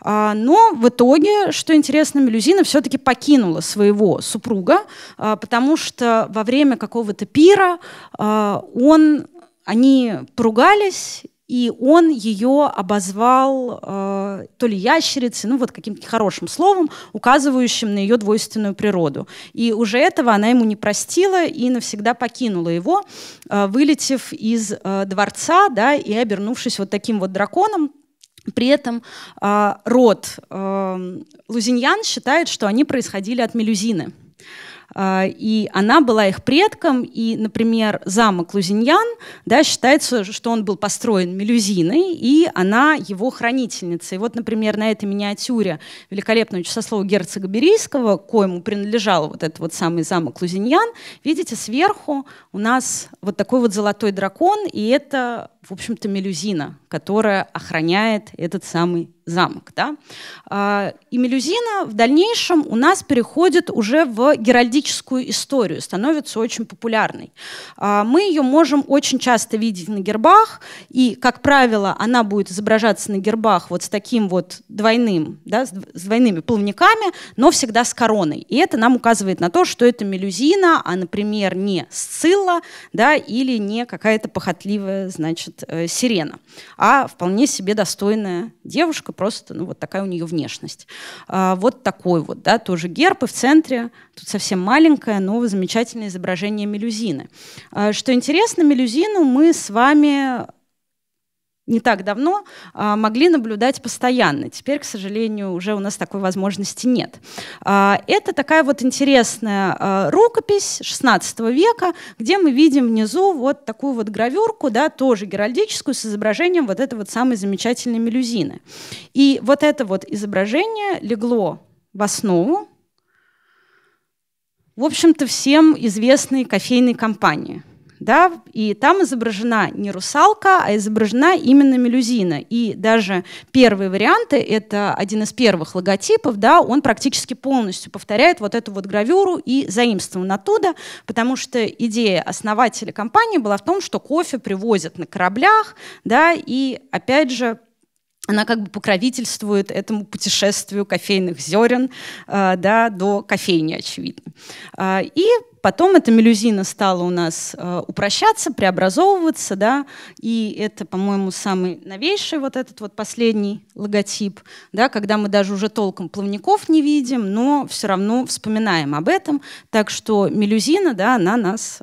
А, но в итоге, что интересно, Мелюзина все-таки покинула своего супруга, а, потому что во время какого-то пира а, он, они поругались, и он ее обозвал э, то ли ящерицей, ну вот каким-то хорошим словом, указывающим на ее двойственную природу. И уже этого она ему не простила и навсегда покинула его, э, вылетев из э, дворца, да, и обернувшись вот таким вот драконом, при этом э, род э, Лузиньян считает, что они происходили от Мелюзины. Э, и она была их предком, и, например, замок Лузиньян да, считается, что он был построен Мелюзиной, и она его хранительница. И вот, например, на этой миниатюре великолепного часослова герцога Берийского, коему принадлежал вот этот вот самый замок Лузиньян, видите, сверху у нас вот такой вот золотой дракон, и это, в общем-то, Мелюзина, которая охраняет этот самый замок. Да? А, и Мелюзина в дальнейшем у нас переходит уже в геральдическую историю, становится очень популярной. А, мы ее можем очень часто видеть на гербах, и, как правило, она будет изображаться на гербах вот с таким вот двойным, да, с двойными плавниками, но всегда с короной. И это нам указывает на то, что это Мелюзина, а, например, не Сцилла да, или не какая-то похотливая значит, э, сирена а вполне себе достойная девушка, просто ну, вот такая у нее внешность. А, вот такой вот, да, тоже герб, и в центре тут совсем маленькое, но замечательное изображение мелюзины. А, что интересно, мелюзину мы с вами не так давно а, могли наблюдать постоянно. Теперь, к сожалению, уже у нас такой возможности нет. А, это такая вот интересная а, рукопись 16 века, где мы видим внизу вот такую вот гравюрку, да, тоже геральдическую, с изображением вот этой вот самой замечательной мелюзины. И вот это вот изображение легло в основу, в общем-то, всем известной кофейной компании – да, и там изображена не русалка, а изображена именно мелюзина. И даже первые варианты, это один из первых логотипов, да, он практически полностью повторяет вот эту вот гравюру и заимствован оттуда, потому что идея основателя компании была в том, что кофе привозят на кораблях, да, и опять же она как бы покровительствует этому путешествию кофейных зерен э, да, до кофейни, очевидно. Э, и потом эта мелюзина стала у нас э, упрощаться, преобразовываться, да, и это, по-моему, самый новейший вот этот вот последний логотип, да, когда мы даже уже толком плавников не видим, но все равно вспоминаем об этом, так что мелюзина, да, она нас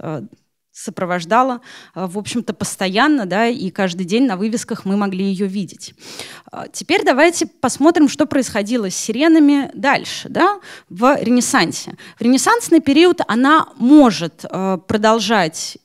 сопровождала, э, в общем-то, постоянно, да, и каждый день на вывесках мы могли ее видеть. А, теперь давайте посмотрим, что происходило с сиренами дальше, да, в Ренессансе. В ренессансный период она может э, продолжать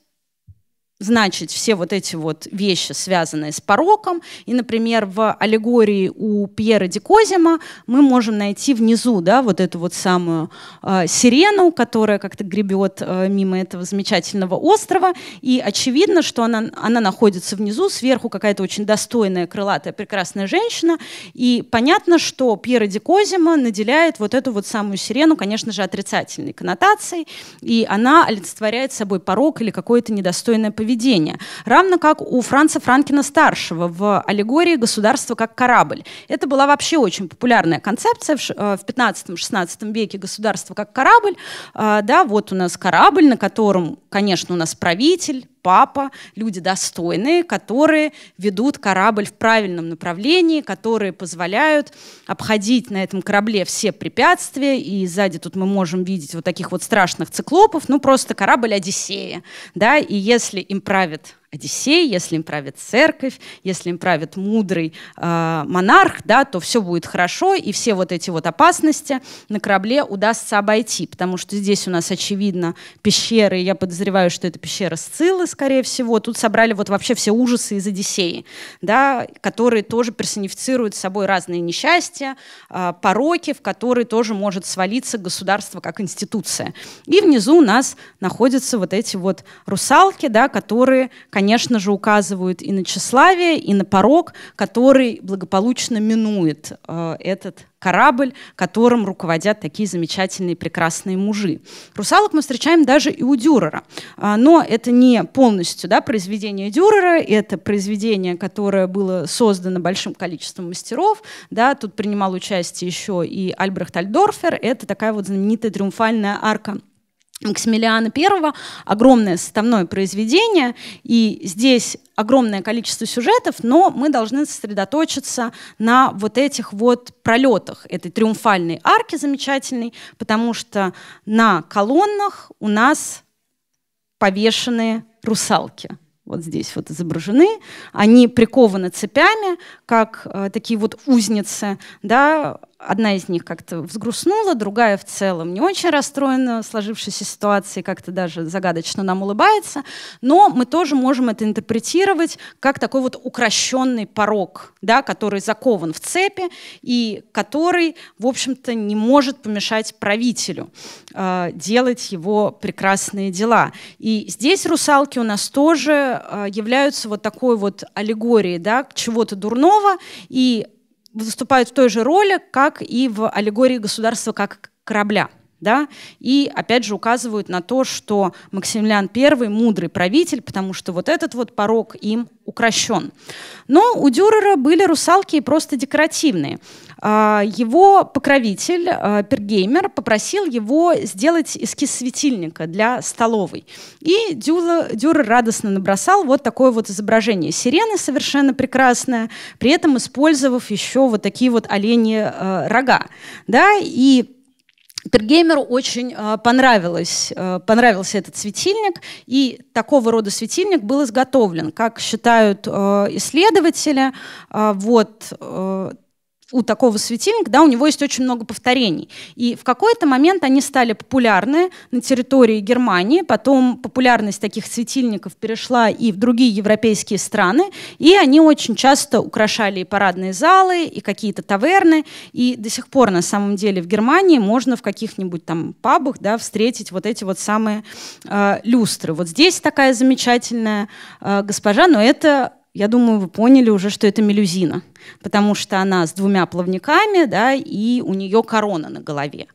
Значит, все вот эти вот вещи, связанные с пороком. И, например, в аллегории у Пьера Дикозима мы можем найти внизу да, вот эту вот самую э, сирену, которая как-то гребет э, мимо этого замечательного острова. И очевидно, что она, она находится внизу, сверху какая-то очень достойная, крылатая, прекрасная женщина. И понятно, что Пьера Дикозима наделяет вот эту вот самую сирену, конечно же, отрицательной коннотацией. И она олицетворяет собой порок или какое-то недостойное поведение поведения. Равно как у Франца Франкина-старшего в аллегории «Государство как корабль». Это была вообще очень популярная концепция в 15-16 э, веке «Государство как корабль». Э, да, вот у нас корабль, на котором, конечно, у нас правитель, папа, люди достойные, которые ведут корабль в правильном направлении, которые позволяют обходить на этом корабле все препятствия. И сзади тут мы можем видеть вот таких вот страшных циклопов, ну просто корабль Одиссея. Да? И если им правит Одиссей, если им правит церковь, если им правит мудрый э, монарх, да, то все будет хорошо, и все вот эти вот опасности на корабле удастся обойти, потому что здесь у нас, очевидно, пещеры, я подозреваю, что это пещера Сцилы, скорее всего, тут собрали вот вообще все ужасы из Одиссеи, да, которые тоже персонифицируют собой разные несчастья, э, пороки, в которые тоже может свалиться государство как институция. И внизу у нас находятся вот эти вот русалки, да, которые, конечно, конечно же, указывают и на тщеславие, и на порог, который благополучно минует э, этот корабль, которым руководят такие замечательные, прекрасные мужи. Русалок мы встречаем даже и у Дюрера. А, но это не полностью да, произведение Дюрера, это произведение, которое было создано большим количеством мастеров. Да, тут принимал участие еще и Альбрехт Альдорфер. Это такая вот знаменитая триумфальная арка Максимилиана I огромное составное произведение, и здесь огромное количество сюжетов, но мы должны сосредоточиться на вот этих вот пролетах этой триумфальной арки замечательной, потому что на колоннах у нас повешены русалки. Вот здесь вот изображены. Они прикованы цепями, как э, такие вот узницы, да, Одна из них как-то взгрустнула, другая в целом не очень расстроена сложившейся ситуацией, как-то даже загадочно нам улыбается. Но мы тоже можем это интерпретировать как такой вот укращенный порог, да, который закован в цепи и который, в общем-то, не может помешать правителю э, делать его прекрасные дела. И здесь русалки у нас тоже э, являются вот такой вот аллегорией да, чего-то дурного и выступают в той же роли, как и в аллегории государства как корабля – да? И опять же указывают на то, что Максимилиан I мудрый правитель, потому что вот этот вот порог им укращен. Но у Дюрера были русалки и просто декоративные. А, его покровитель а, Пергеймер попросил его сделать эскиз светильника для столовой. И Дюрер радостно набросал вот такое вот изображение сирены совершенно прекрасное, при этом использовав еще вот такие вот оленьи а, рога. Да? И Тергеймеру очень э, понравилось, э, понравился этот светильник, и такого рода светильник был изготовлен. Как считают э, исследователи, вот у такого светильника, да, у него есть очень много повторений. И в какой-то момент они стали популярны на территории Германии, потом популярность таких светильников перешла и в другие европейские страны, и они очень часто украшали и парадные залы, и какие-то таверны, и до сих пор на самом деле в Германии можно в каких-нибудь там пабах да, встретить вот эти вот самые э, люстры. Вот здесь такая замечательная э, госпожа, но это я думаю, вы поняли уже, что это мелюзина, потому что она с двумя плавниками, да, и у нее корона на голове.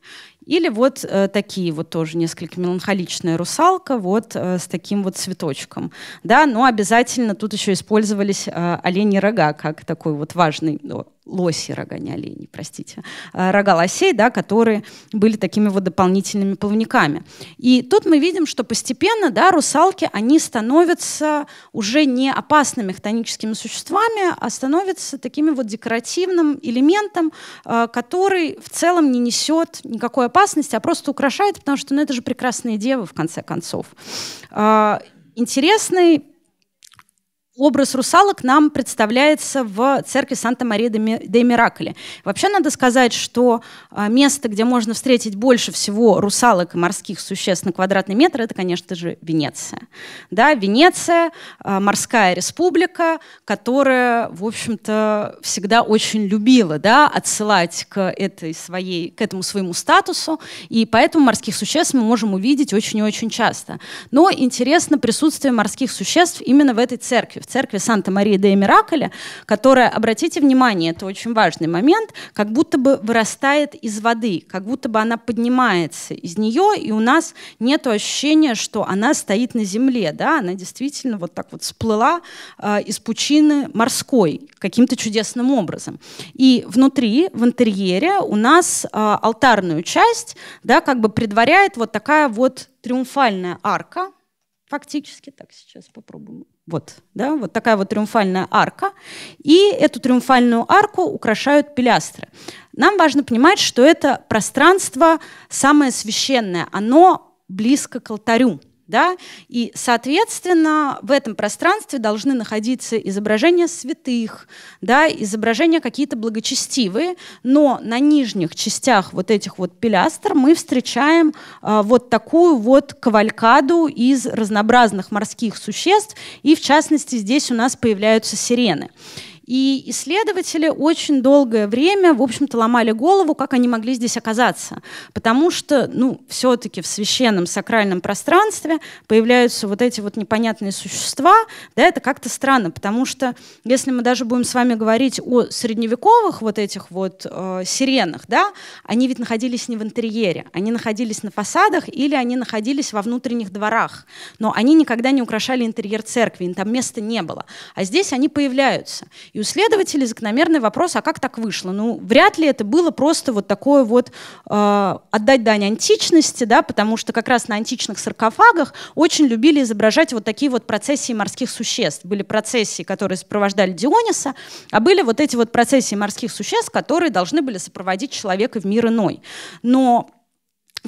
Или вот э, такие вот тоже несколько меланхоличная русалка, вот э, с таким вот цветочком. Да, но обязательно тут еще использовались э, олени рога как такой вот важный лоси, рога, не олени, простите, а, рога лосей, да, которые были такими вот дополнительными плавниками. И тут мы видим, что постепенно да, русалки, они становятся уже не опасными хтоническими существами, а становятся такими вот декоративным элементом, а, который в целом не несет никакой опасности, а просто украшает, потому что ну, это же прекрасные девы, в конце концов. А, интересный образ русалок нам представляется в церкви Санта-Мария де Мираколе. Вообще надо сказать, что а, место, где можно встретить больше всего русалок и морских существ на квадратный метр, это, конечно же, Венеция. Да, Венеция, а, морская республика, которая, в общем-то, всегда очень любила да, отсылать к, этой своей, к этому своему статусу, и поэтому морских существ мы можем увидеть очень и очень часто. Но интересно присутствие морских существ именно в этой церкви, церкви Санта-Мария де Мираколе, которая, обратите внимание, это очень важный момент, как будто бы вырастает из воды, как будто бы она поднимается из нее, и у нас нет ощущения, что она стоит на земле, да, она действительно вот так вот сплыла э, из пучины морской каким-то чудесным образом. И внутри, в интерьере у нас э, алтарную часть, да, как бы предваряет вот такая вот триумфальная арка, фактически, так сейчас попробуем вот, да, вот такая вот триумфальная арка. И эту триумфальную арку украшают пилястры. Нам важно понимать, что это пространство самое священное. Оно близко к алтарю. Да? И, соответственно, в этом пространстве должны находиться изображения святых, да, изображения какие-то благочестивые, но на нижних частях вот этих вот пилястр мы встречаем э, вот такую вот кавалькаду из разнообразных морских существ, и в частности здесь у нас появляются сирены. И исследователи очень долгое время, в общем-то, ломали голову, как они могли здесь оказаться. Потому что, ну, все-таки в священном сакральном пространстве появляются вот эти вот непонятные существа. Да, это как-то странно, потому что если мы даже будем с вами говорить о средневековых вот этих вот э, сиренах, да, они ведь находились не в интерьере, они находились на фасадах или они находились во внутренних дворах. Но они никогда не украшали интерьер церкви, им там места не было. А здесь они появляются. И у следователей закономерный вопрос, а как так вышло? Ну, вряд ли это было просто вот такое вот э, отдать дань античности, да, потому что как раз на античных саркофагах очень любили изображать вот такие вот процессии морских существ. Были процессии, которые сопровождали Диониса, а были вот эти вот процессии морских существ, которые должны были сопроводить человека в мир иной. Но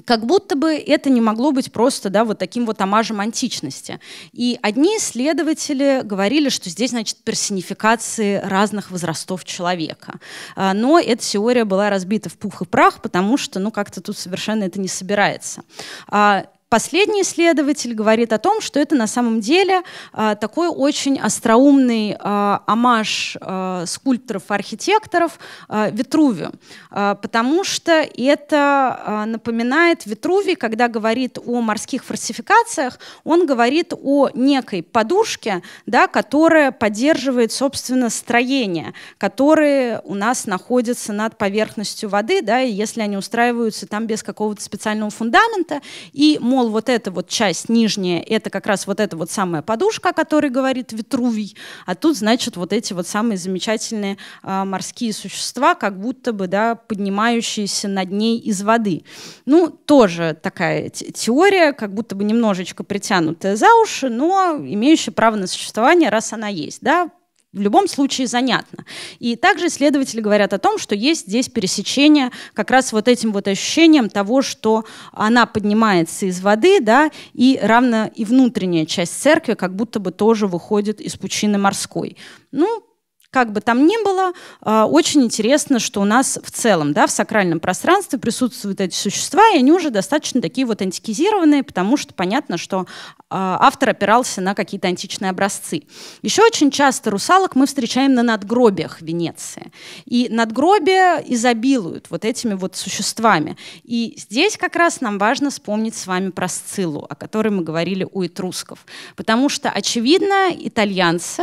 как будто бы это не могло быть просто да, вот таким вот омажем античности. И одни исследователи говорили, что здесь, значит, персонификации разных возрастов человека. А, но эта теория была разбита в пух и прах, потому что, ну, как-то тут совершенно это не собирается. А, Последний исследователь говорит о том, что это на самом деле э, такой очень остроумный э, амаш э, скульпторов архитекторов э, Витрувию, э, потому что это э, напоминает Витрувий, когда говорит о морских фортификациях, он говорит о некой подушке, да, которая поддерживает, собственно, строения, которые у нас находятся над поверхностью воды, да, и если они устраиваются там без какого-то специального фундамента, и можно мол, вот эта вот часть нижняя, это как раз вот эта вот самая подушка, о которой говорит Витрувий, а тут, значит, вот эти вот самые замечательные э, морские существа, как будто бы, да, поднимающиеся над ней из воды. Ну, тоже такая теория, как будто бы немножечко притянутая за уши, но имеющая право на существование, раз она есть, да, в любом случае занятно. И также исследователи говорят о том, что есть здесь пересечение как раз вот этим вот ощущением того, что она поднимается из воды, да, и равно и внутренняя часть церкви как будто бы тоже выходит из пучины морской. Ну, как бы там ни было, а, очень интересно, что у нас в целом да, в сакральном пространстве присутствуют эти существа, и они уже достаточно такие вот антикизированные, потому что понятно, что а, автор опирался на какие-то античные образцы. Еще очень часто русалок мы встречаем на надгробиях Венеции. И надгробия изобилуют вот этими вот существами. И здесь как раз нам важно вспомнить с вами про сцилу, о которой мы говорили у этрусков. Потому что, очевидно, итальянцы,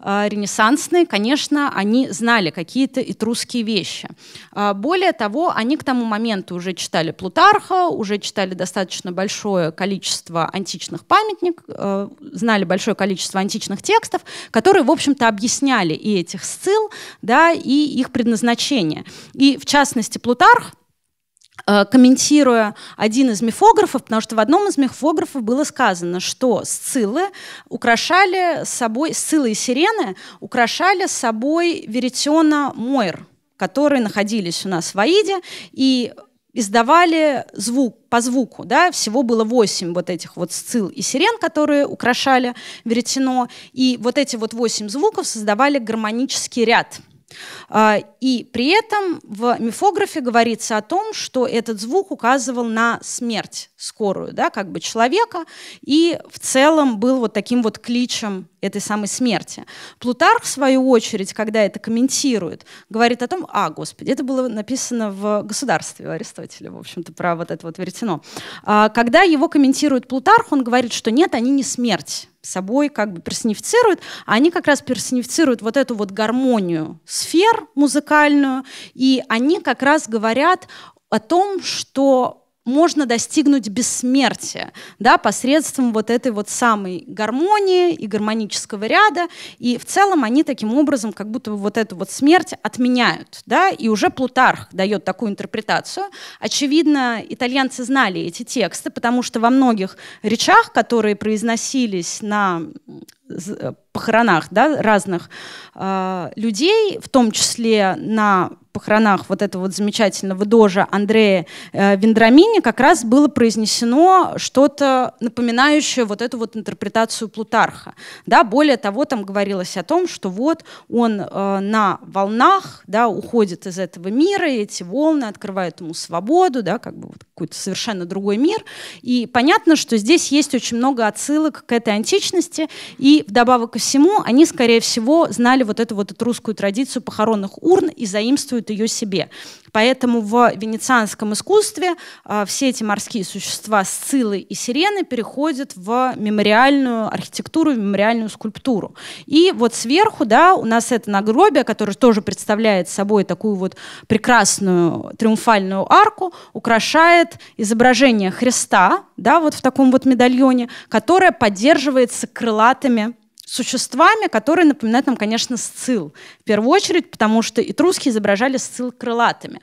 а, ренессансные, конечно, конечно, они знали какие-то этрусские вещи. А, более того, они к тому моменту уже читали Плутарха, уже читали достаточно большое количество античных памятников, э, знали большое количество античных текстов, которые, в общем-то, объясняли и этих ссыл, да, и их предназначение. И, в частности, Плутарх Э, комментируя один из мифографов, потому что в одном из мифографов было сказано, что сциллы украшали собой, сциллы и сирены украшали собой веретена Мойр, которые находились у нас в Аиде, и издавали звук по звуку, да, всего было восемь вот этих вот сцил и сирен, которые украшали веретено, и вот эти вот восемь звуков создавали гармонический ряд, а, и при этом в мифографе говорится о том, что этот звук указывал на смерть скорую, да, как бы человека, и в целом был вот таким вот кличем этой самой смерти. Плутарх, в свою очередь, когда это комментирует, говорит о том, а, господи, это было написано в государстве у Аристотеля, в общем-то, про вот это вот веретено. А, когда его комментирует Плутарх, он говорит, что нет, они не смерть собой как бы персонифицируют, а они как раз персонифицируют вот эту вот гармонию сфер музыкальную, и они как раз говорят о том, что можно достигнуть бессмертия да, посредством вот этой вот самой гармонии и гармонического ряда. И в целом они таким образом как будто бы вот эту вот смерть отменяют. Да? И уже Плутарх дает такую интерпретацию. Очевидно, итальянцы знали эти тексты, потому что во многих речах, которые произносились на э, похоронах да, разных э, людей, в том числе на похоронах вот этого вот замечательного дожа Андрея э, Вендрамини как раз было произнесено что-то напоминающее вот эту вот интерпретацию Плутарха. Да, более того, там говорилось о том, что вот он э, на волнах да, уходит из этого мира, и эти волны открывают ему свободу, да, как бы вот какой-то совершенно другой мир. И понятно, что здесь есть очень много отсылок к этой античности, и вдобавок ко всему они, скорее всего, знали вот эту вот эту русскую традицию похоронных урн и заимствуют ее себе. Поэтому в венецианском искусстве а, все эти морские существа, сцилы и сирены переходят в мемориальную архитектуру, в мемориальную скульптуру. И вот сверху да, у нас это нагробие, которое тоже представляет собой такую вот прекрасную триумфальную арку, украшает изображение Христа да, вот в таком вот медальоне, которое поддерживается крылатыми существами, которые напоминают нам, конечно, сцил. В первую очередь, потому что этруски изображали сцил крылатыми.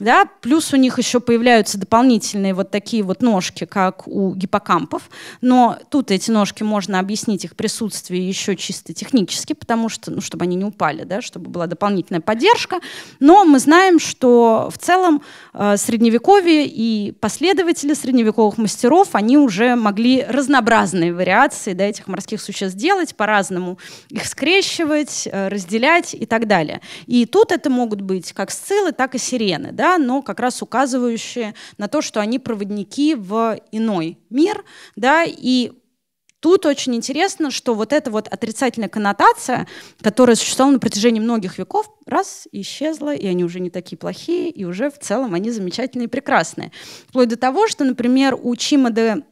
Да? Плюс у них еще появляются дополнительные вот такие вот ножки, как у гиппокампов. Но тут эти ножки можно объяснить их присутствие еще чисто технически, потому что, ну, чтобы они не упали, да, чтобы была дополнительная поддержка. Но мы знаем, что в целом э, средневековье и последователи средневековых мастеров, они уже могли разнообразные вариации да, этих морских существ делать, по-разному их скрещивать, э, разделять и так далее. И тут это могут быть как сциллы, так и сирены, да, но как раз указывающие на то, что они проводники в иной мир, да, и Тут очень интересно, что вот эта вот отрицательная коннотация, которая существовала на протяжении многих веков, раз, исчезла, и они уже не такие плохие, и уже в целом они замечательные и прекрасные. Вплоть до того, что, например, у Чимады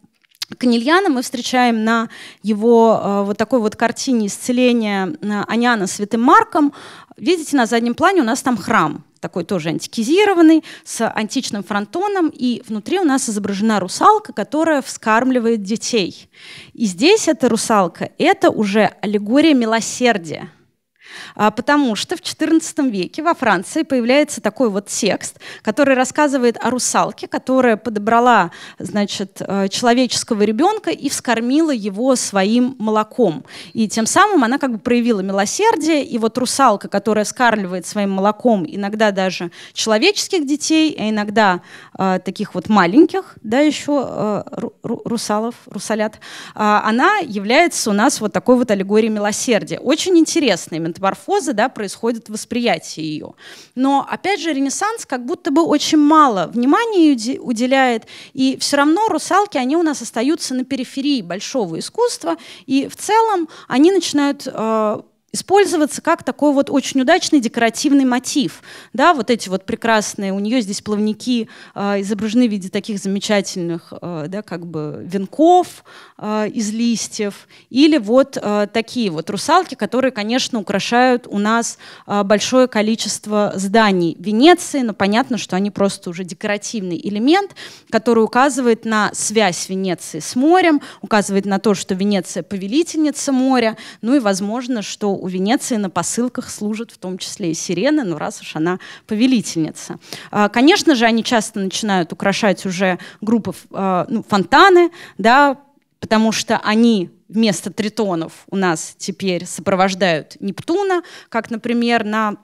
Канильяна мы встречаем на его э, вот такой вот картине исцеления э, Аняна святым Марком. Видите, на заднем плане у нас там храм, такой тоже антикизированный, с античным фронтоном, и внутри у нас изображена русалка, которая вскармливает детей. И здесь эта русалка — это уже аллегория милосердия — а, потому что в XIV веке во Франции появляется такой вот текст, который рассказывает о русалке, которая подобрала значит, э, человеческого ребенка и вскормила его своим молоком. И тем самым она как бы проявила милосердие, и вот русалка, которая вскармливает своим молоком иногда даже человеческих детей, а иногда э, таких вот маленьких, да, еще э, русалов, русалят, э, она является у нас вот такой вот аллегорией милосердия. Очень интересный, метаморфозы да, происходит восприятие ее. Но, опять же, Ренессанс как будто бы очень мало внимания уделяет, и все равно русалки, они у нас остаются на периферии большого искусства, и в целом они начинают э, использоваться как такой вот очень удачный декоративный мотив. Да, вот эти вот прекрасные, у нее здесь плавники э, изображены в виде таких замечательных э, да, как бы венков э, из листьев, или вот э, такие вот русалки, которые, конечно, украшают у нас э, большое количество зданий Венеции, но понятно, что они просто уже декоративный элемент, который указывает на связь Венеции с морем, указывает на то, что Венеция повелительница моря, ну и возможно, что у Венеции на посылках служат в том числе и сирены, ну раз уж она повелительница. А, конечно же, они часто начинают украшать уже группы а, ну, фонтаны, да, потому что они вместо тритонов у нас теперь сопровождают Нептуна, как, например, на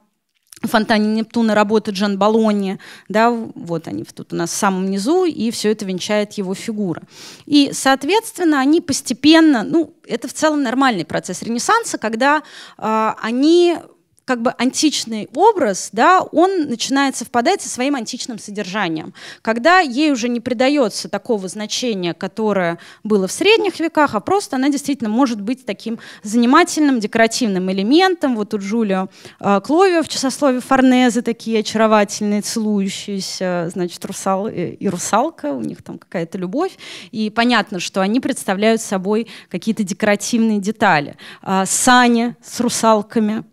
фонтане Нептуна работы Джан Балони, да, вот они тут у нас в самом низу, и все это венчает его фигура. И, соответственно, они постепенно, ну, это в целом нормальный процесс Ренессанса, когда э, они как бы античный образ, да, он начинает совпадать со своим античным содержанием, когда ей уже не придается такого значения, которое было в средних веках, а просто она действительно может быть таким занимательным декоративным элементом. Вот у Джулио э, Кловио в часослове Форнезе такие очаровательные, целующиеся, значит, русал э, и русалка, у них там какая-то любовь, и понятно, что они представляют собой какие-то декоративные детали. Э, сани с русалками,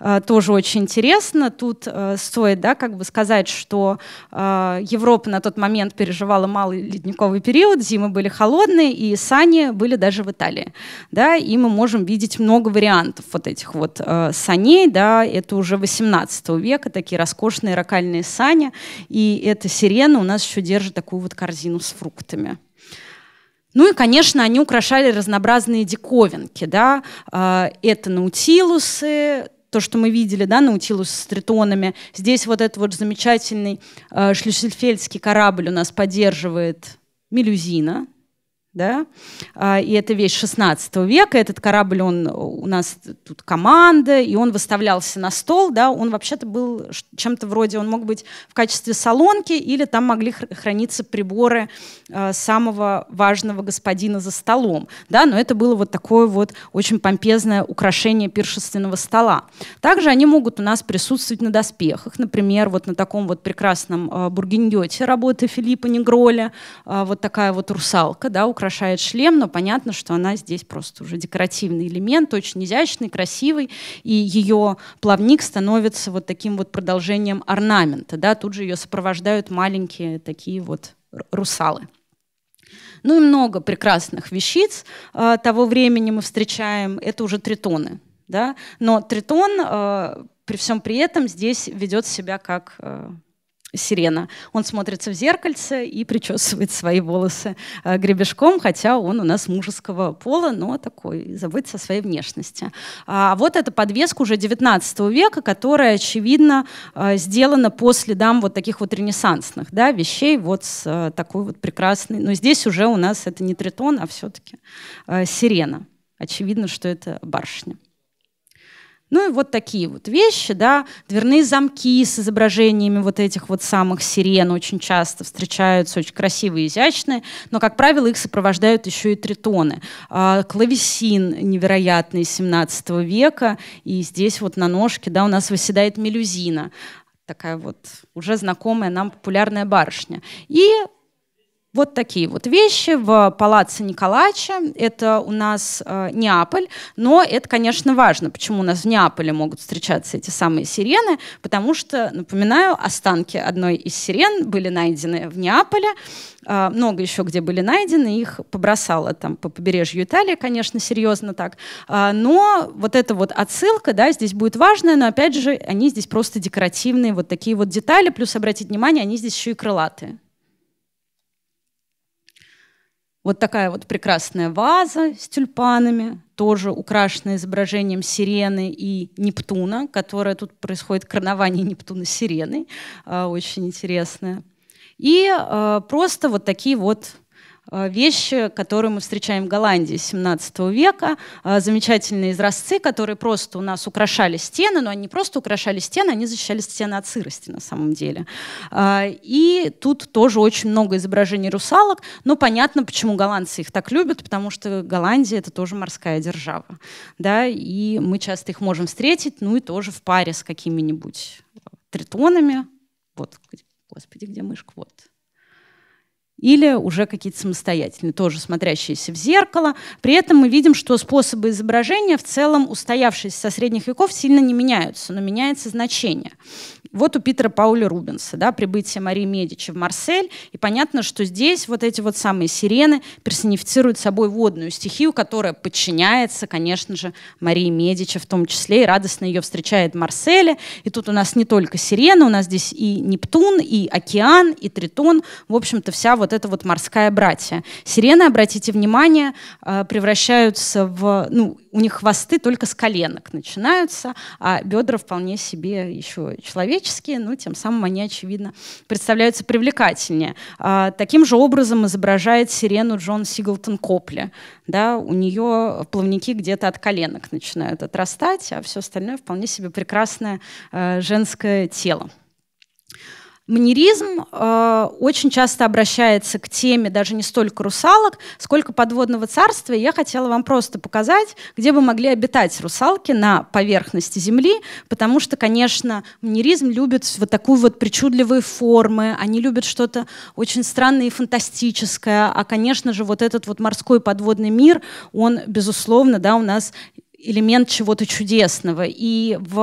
Э, тоже очень интересно. Тут э, стоит да, как бы сказать, что э, Европа на тот момент переживала малый ледниковый период, зимы были холодные, и сани были даже в Италии. Да, и мы можем видеть много вариантов вот этих вот саней. Да, это уже 18 века, такие роскошные рокальные сани. И эта сирена у нас еще держит такую вот корзину с фруктами. Ну и, конечно, они украшали разнообразные диковинки. Да? Это наутилусы, то, что мы видели, да, Наутилус с тритонами. Здесь вот этот вот замечательный э, шлюссельфельдский корабль у нас поддерживает Мелюзина, да, а, и это вещь 16 века, этот корабль, он, э, у нас тут команда, и он выставлялся на стол, да, он вообще-то был чем-то вроде, он мог быть в качестве салонки или там могли храниться приборы э, самого важного господина за столом, да, но это было вот такое вот очень помпезное украшение пиршественного стола. Также они могут у нас присутствовать на доспехах, например, вот на таком вот прекрасном э, бургиньоте работы Филиппа Негроля, вот такая вот русалка, да, украшение украшает шлем, но понятно, что она здесь просто уже декоративный элемент, очень изящный, красивый, и ее плавник становится вот таким вот продолжением орнамента. Да? Тут же ее сопровождают маленькие такие вот русалы. Ну и много прекрасных вещиц э, того времени мы встречаем. Это уже тритоны. Да? Но тритон э, при всем при этом здесь ведет себя как э, сирена. Он смотрится в зеркальце и причесывает свои волосы э, гребешком, хотя он у нас мужеского пола, но такой, забыть со своей внешности. А вот эта подвеска уже 19 века, которая, очевидно, э, сделана по следам вот таких вот ренессансных да, вещей, вот с э, такой вот прекрасной. Но здесь уже у нас это не тритон, а все-таки сирена. Очевидно, что это барышня. Ну и вот такие вот вещи, да, дверные замки с изображениями вот этих вот самых сирен очень часто встречаются, очень красивые, изящные, но, как правило, их сопровождают еще и тритоны. А, клавесин невероятный 17 века, и здесь вот на ножке, да, у нас выседает мелюзина, такая вот уже знакомая нам популярная барышня. И вот такие вот вещи в Палаццо Николача. Это у нас э, Неаполь, но это, конечно, важно, почему у нас в Неаполе могут встречаться эти самые сирены, потому что, напоминаю, останки одной из сирен были найдены в Неаполе, э, много еще где были найдены, их побросало там по побережью Италии, конечно, серьезно так. Э, но вот эта вот отсылка, да, здесь будет важная, но опять же, они здесь просто декоративные, вот такие вот детали, плюс обратить внимание, они здесь еще и крылатые. Вот такая вот прекрасная ваза с тюльпанами, тоже украшена изображением сирены и Нептуна, которая тут происходит коронование Нептуна с сиреной, а, очень интересная. И а, просто вот такие вот Э, вещи, которые мы встречаем в Голландии 17 века. Э, замечательные изразцы, которые просто у нас украшали стены, но они не просто украшали стены, они защищали стены от сырости на самом деле. Э, и тут тоже очень много изображений русалок, но понятно, почему голландцы их так любят, потому что Голландия — это тоже морская держава. Да? И мы часто их можем встретить, ну и тоже в паре с какими-нибудь тритонами. Вот, господи, где мышка? Вот или уже какие-то самостоятельные, тоже смотрящиеся в зеркало. При этом мы видим, что способы изображения в целом, устоявшиеся со средних веков, сильно не меняются, но меняется значение. Вот у Питера Пауля Рубенса, да, прибытие Марии Медичи в Марсель, и понятно, что здесь вот эти вот самые сирены персонифицируют собой водную стихию, которая подчиняется, конечно же, Марии Медичи в том числе, и радостно ее встречает Марселе. И тут у нас не только сирены, у нас здесь и Нептун, и океан, и Тритон, в общем-то, вся вот эта вот морская братья. Сирены, обратите внимание, э, превращаются в, ну, у них хвосты только с коленок начинаются, а бедра вполне себе еще человеческие, но ну, тем самым они, очевидно, представляются привлекательнее. А, таким же образом изображает сирену Джон Сиглтон Копли. Да, у нее плавники где-то от коленок начинают отрастать, а все остальное вполне себе прекрасное э, женское тело. Манеризм э, очень часто обращается к теме даже не столько русалок, сколько подводного царства. И я хотела вам просто показать, где бы могли обитать русалки на поверхности Земли, потому что, конечно, манеризм любит вот такую вот причудливые формы, они любят что-то очень странное и фантастическое. А, конечно же, вот этот вот морской подводный мир, он, безусловно, да, у нас элемент чего-то чудесного. И в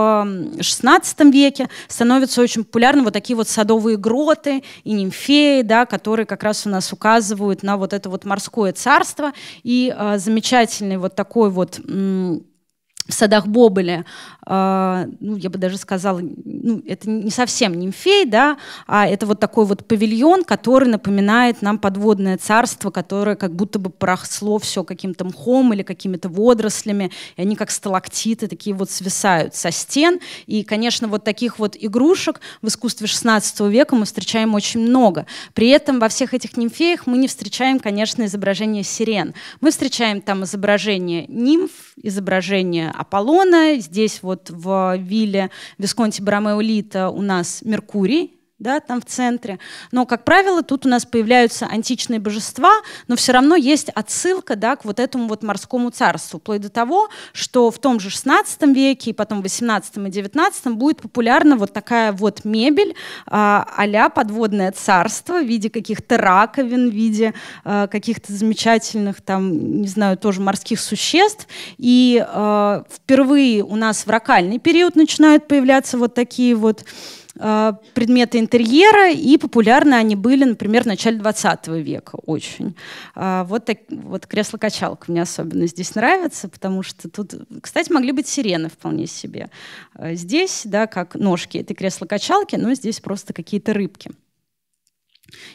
XVI веке становятся очень популярны вот такие вот садовые гроты и нимфеи, да, которые как раз у нас указывают на вот это вот морское царство. И э, замечательный вот такой вот в садах Бобыли а, ну, я бы даже сказала, ну, это не совсем нимфей, да, а это вот такой вот павильон, который напоминает нам подводное царство, которое как будто бы прохсло все каким-то мхом или какими-то водорослями, и они как сталактиты такие вот свисают со стен. И, конечно, вот таких вот игрушек в искусстве 16 века мы встречаем очень много. При этом во всех этих нимфеях мы не встречаем, конечно, изображение сирен. Мы встречаем там изображение нимф, изображение Аполлона, здесь вот вот в вилле Висконти Брамеолита у нас Меркурий, да, там в центре. Но, как правило, тут у нас появляются античные божества, но все равно есть отсылка да, к вот этому вот морскому царству, вплоть до того, что в том же 16 веке и потом в 18 и 19 будет популярна вот такая вот мебель а подводное царство в виде каких-то раковин, в виде а, каких-то замечательных там, не знаю, тоже морских существ. И а, впервые у нас в рокальный период начинают появляться вот такие вот Э, предметы интерьера, и популярны они были, например, в начале 20 века очень. А, вот, так, вот кресло-качалка мне особенно здесь нравится, потому что тут, кстати, могли быть сирены вполне себе. Э, здесь, да, как ножки этой кресло-качалки, но здесь просто какие-то рыбки.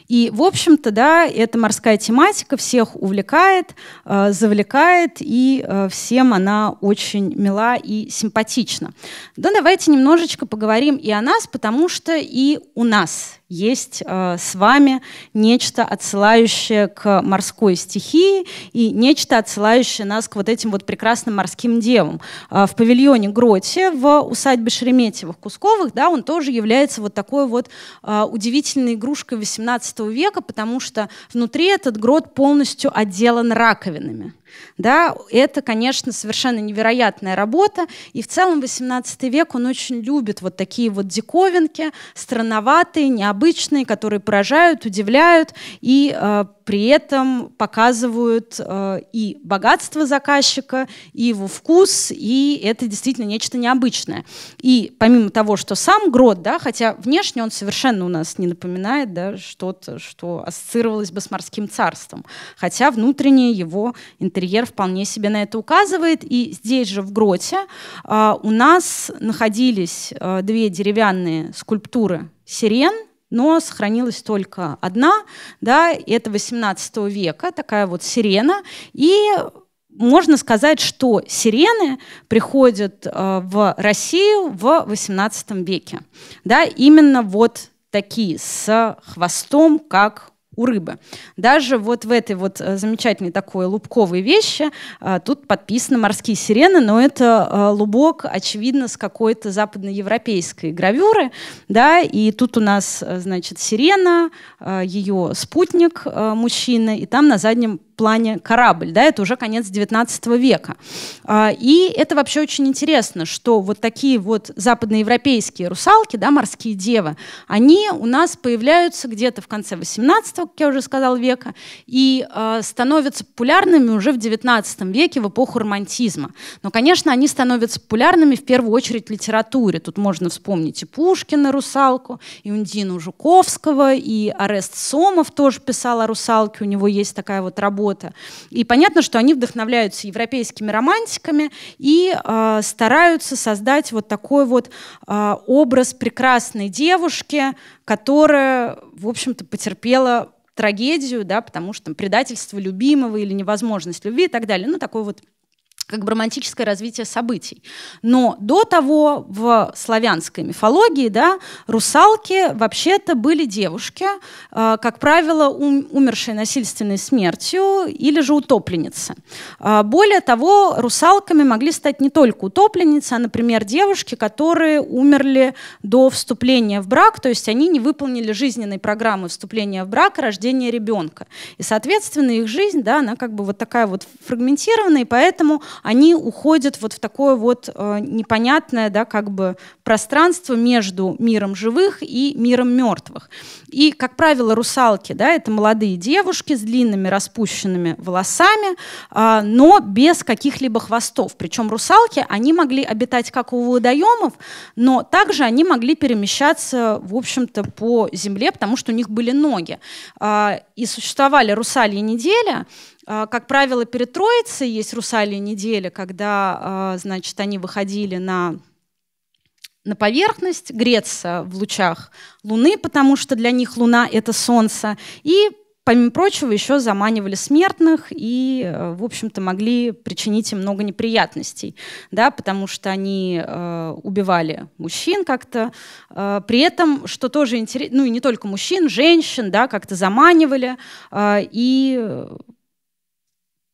И, в общем-то, да, эта морская тематика всех увлекает, э, завлекает, и э, всем она очень мила и симпатична. Да, давайте немножечко поговорим и о нас, потому что и у нас есть э, с вами нечто, отсылающее к морской стихии и нечто, отсылающее нас к вот этим вот прекрасным морским девам. Э, в павильоне Гроте, в усадьбе Шереметьевых Кусковых, да, он тоже является вот такой вот э, удивительной игрушкой 18 века, потому что внутри этот грот полностью отделан раковинами. Да, это, конечно, совершенно невероятная работа. И в целом XVIII век он очень любит вот такие вот диковинки, странноватые, необычные, которые поражают, удивляют и э, при этом показывают э, и богатство заказчика, и его вкус, и это действительно нечто необычное. И помимо того, что сам Грот, да, хотя внешне он совершенно у нас не напоминает да, что-то, что ассоциировалось бы с морским царством, хотя внутренне его интерьер вполне себе на это указывает. И здесь же в Гроте э, у нас находились э, две деревянные скульптуры сирен – но сохранилась только одна, да, это 18 века, такая вот сирена, и можно сказать, что сирены приходят э, в Россию в XVIII веке. Да, именно вот такие, с хвостом, как у рыбы. Даже вот в этой вот э, замечательной такой лубковой вещи э, тут подписаны морские сирены, но это э, лубок, очевидно, с какой-то западноевропейской гравюры, да, и тут у нас, значит, сирена, ее спутник мужчина, и там на заднем плане корабль, да, это уже конец XIX века. А, и это вообще очень интересно, что вот такие вот западноевропейские русалки, да, морские девы, они у нас появляются где-то в конце XVIII, как я уже сказал, века, и а, становятся популярными уже в XIX веке, в эпоху романтизма. Но, конечно, они становятся популярными в первую очередь в литературе. Тут можно вспомнить и Пушкина «Русалку», и Ундину Жуковского, и Арест Сомов тоже писал о русалке, у него есть такая вот работа работа. И понятно, что они вдохновляются европейскими романтиками и э, стараются создать вот такой вот э, образ прекрасной девушки, которая, в общем-то, потерпела трагедию, да, потому что там, предательство любимого или невозможность любви и так далее. Ну, такой вот как бы романтическое развитие событий. Но до того в славянской мифологии да, русалки вообще-то были девушки, а, как правило, умершие насильственной смертью или же утопленницы. А, более того, русалками могли стать не только утопленницы, а, например, девушки, которые умерли до вступления в брак, то есть они не выполнили жизненной программы вступления в брак, рождения ребенка. И, соответственно, их жизнь, да, она как бы вот такая вот фрагментированная, и поэтому они уходят вот в такое вот э, непонятное, да, как бы пространство между миром живых и миром мертвых. И, как правило, русалки, да, это молодые девушки с длинными распущенными волосами, э, но без каких-либо хвостов. Причем русалки, они могли обитать как у водоемов, но также они могли перемещаться, в общем-то, по земле, потому что у них были ноги. Э, и существовали русальи неделя а, как правило, перед Троицей есть русалия неделя, когда, а, значит, они выходили на на поверхность, греться в лучах Луны, потому что для них Луна — это Солнце, и помимо прочего, еще заманивали смертных и, э, в общем-то, могли причинить им много неприятностей, да, потому что они э, убивали мужчин как-то. Э, при этом, что тоже интересно, ну и не только мужчин, женщин, да, как-то заманивали и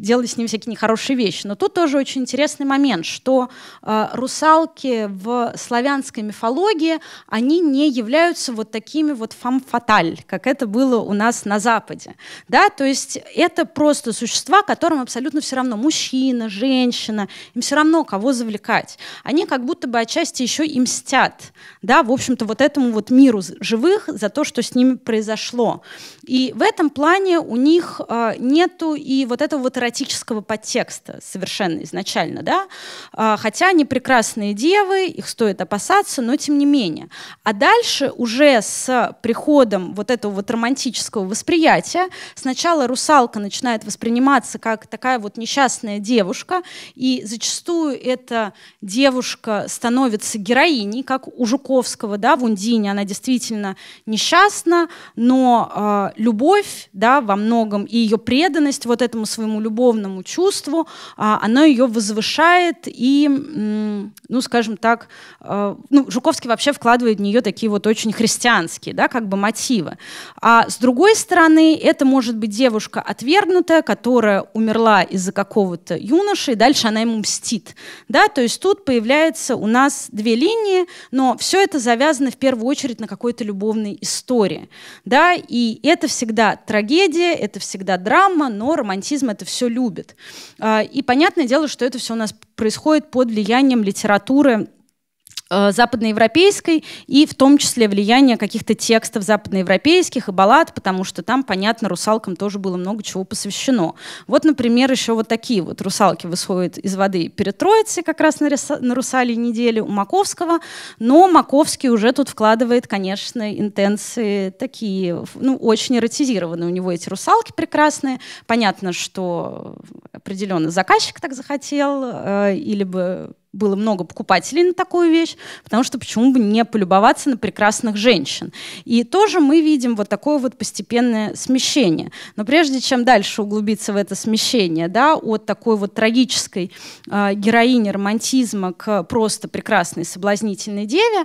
делали с ним всякие нехорошие вещи. Но тут тоже очень интересный момент, что э, русалки в славянской мифологии, они не являются вот такими вот фамфаталь, как это было у нас на Западе. Да? То есть это просто существа, которым абсолютно все равно мужчина, женщина, им все равно кого завлекать. Они как будто бы отчасти еще и мстят, да, в общем-то, вот этому вот миру живых за то, что с ними произошло. И в этом плане у них э, нету и вот этого вот эротического подтекста совершенно изначально, да? А, хотя они прекрасные девы, их стоит опасаться, но тем не менее. А дальше уже с приходом вот этого вот романтического восприятия сначала русалка начинает восприниматься как такая вот несчастная девушка, и зачастую эта девушка становится героиней, как у Жуковского, да, в Ундине, она действительно несчастна, но э, любовь, да, во многом и ее преданность вот этому своему любовь любовному чувству, а, оно ее возвышает и, ну, скажем так, а, ну, Жуковский вообще вкладывает в нее такие вот очень христианские, да, как бы мотивы. А с другой стороны, это может быть девушка отвергнутая, которая умерла из-за какого-то юноши, и дальше она ему мстит, да, то есть тут появляется у нас две линии, но все это завязано в первую очередь на какой-то любовной истории, да, и это всегда трагедия, это всегда драма, но романтизм это все любит. А, и понятное дело, что это все у нас происходит под влиянием литературы Э, западноевропейской и в том числе влияние каких-то текстов западноевропейских и баллад, потому что там, понятно, русалкам тоже было много чего посвящено. Вот, например, еще вот такие вот русалки выходят из воды перед Троицей, как раз на, риса, на русале неделе у Маковского, но Маковский уже тут вкладывает, конечно, интенции такие, ну, очень эротизированные у него эти русалки прекрасные. Понятно, что определенно заказчик так захотел, э, или бы было много покупателей на такую вещь, потому что почему бы не полюбоваться на прекрасных женщин. И тоже мы видим вот такое вот постепенное смещение. Но прежде чем дальше углубиться в это смещение, да, от такой вот трагической э, героини романтизма к просто прекрасной соблазнительной деве, э,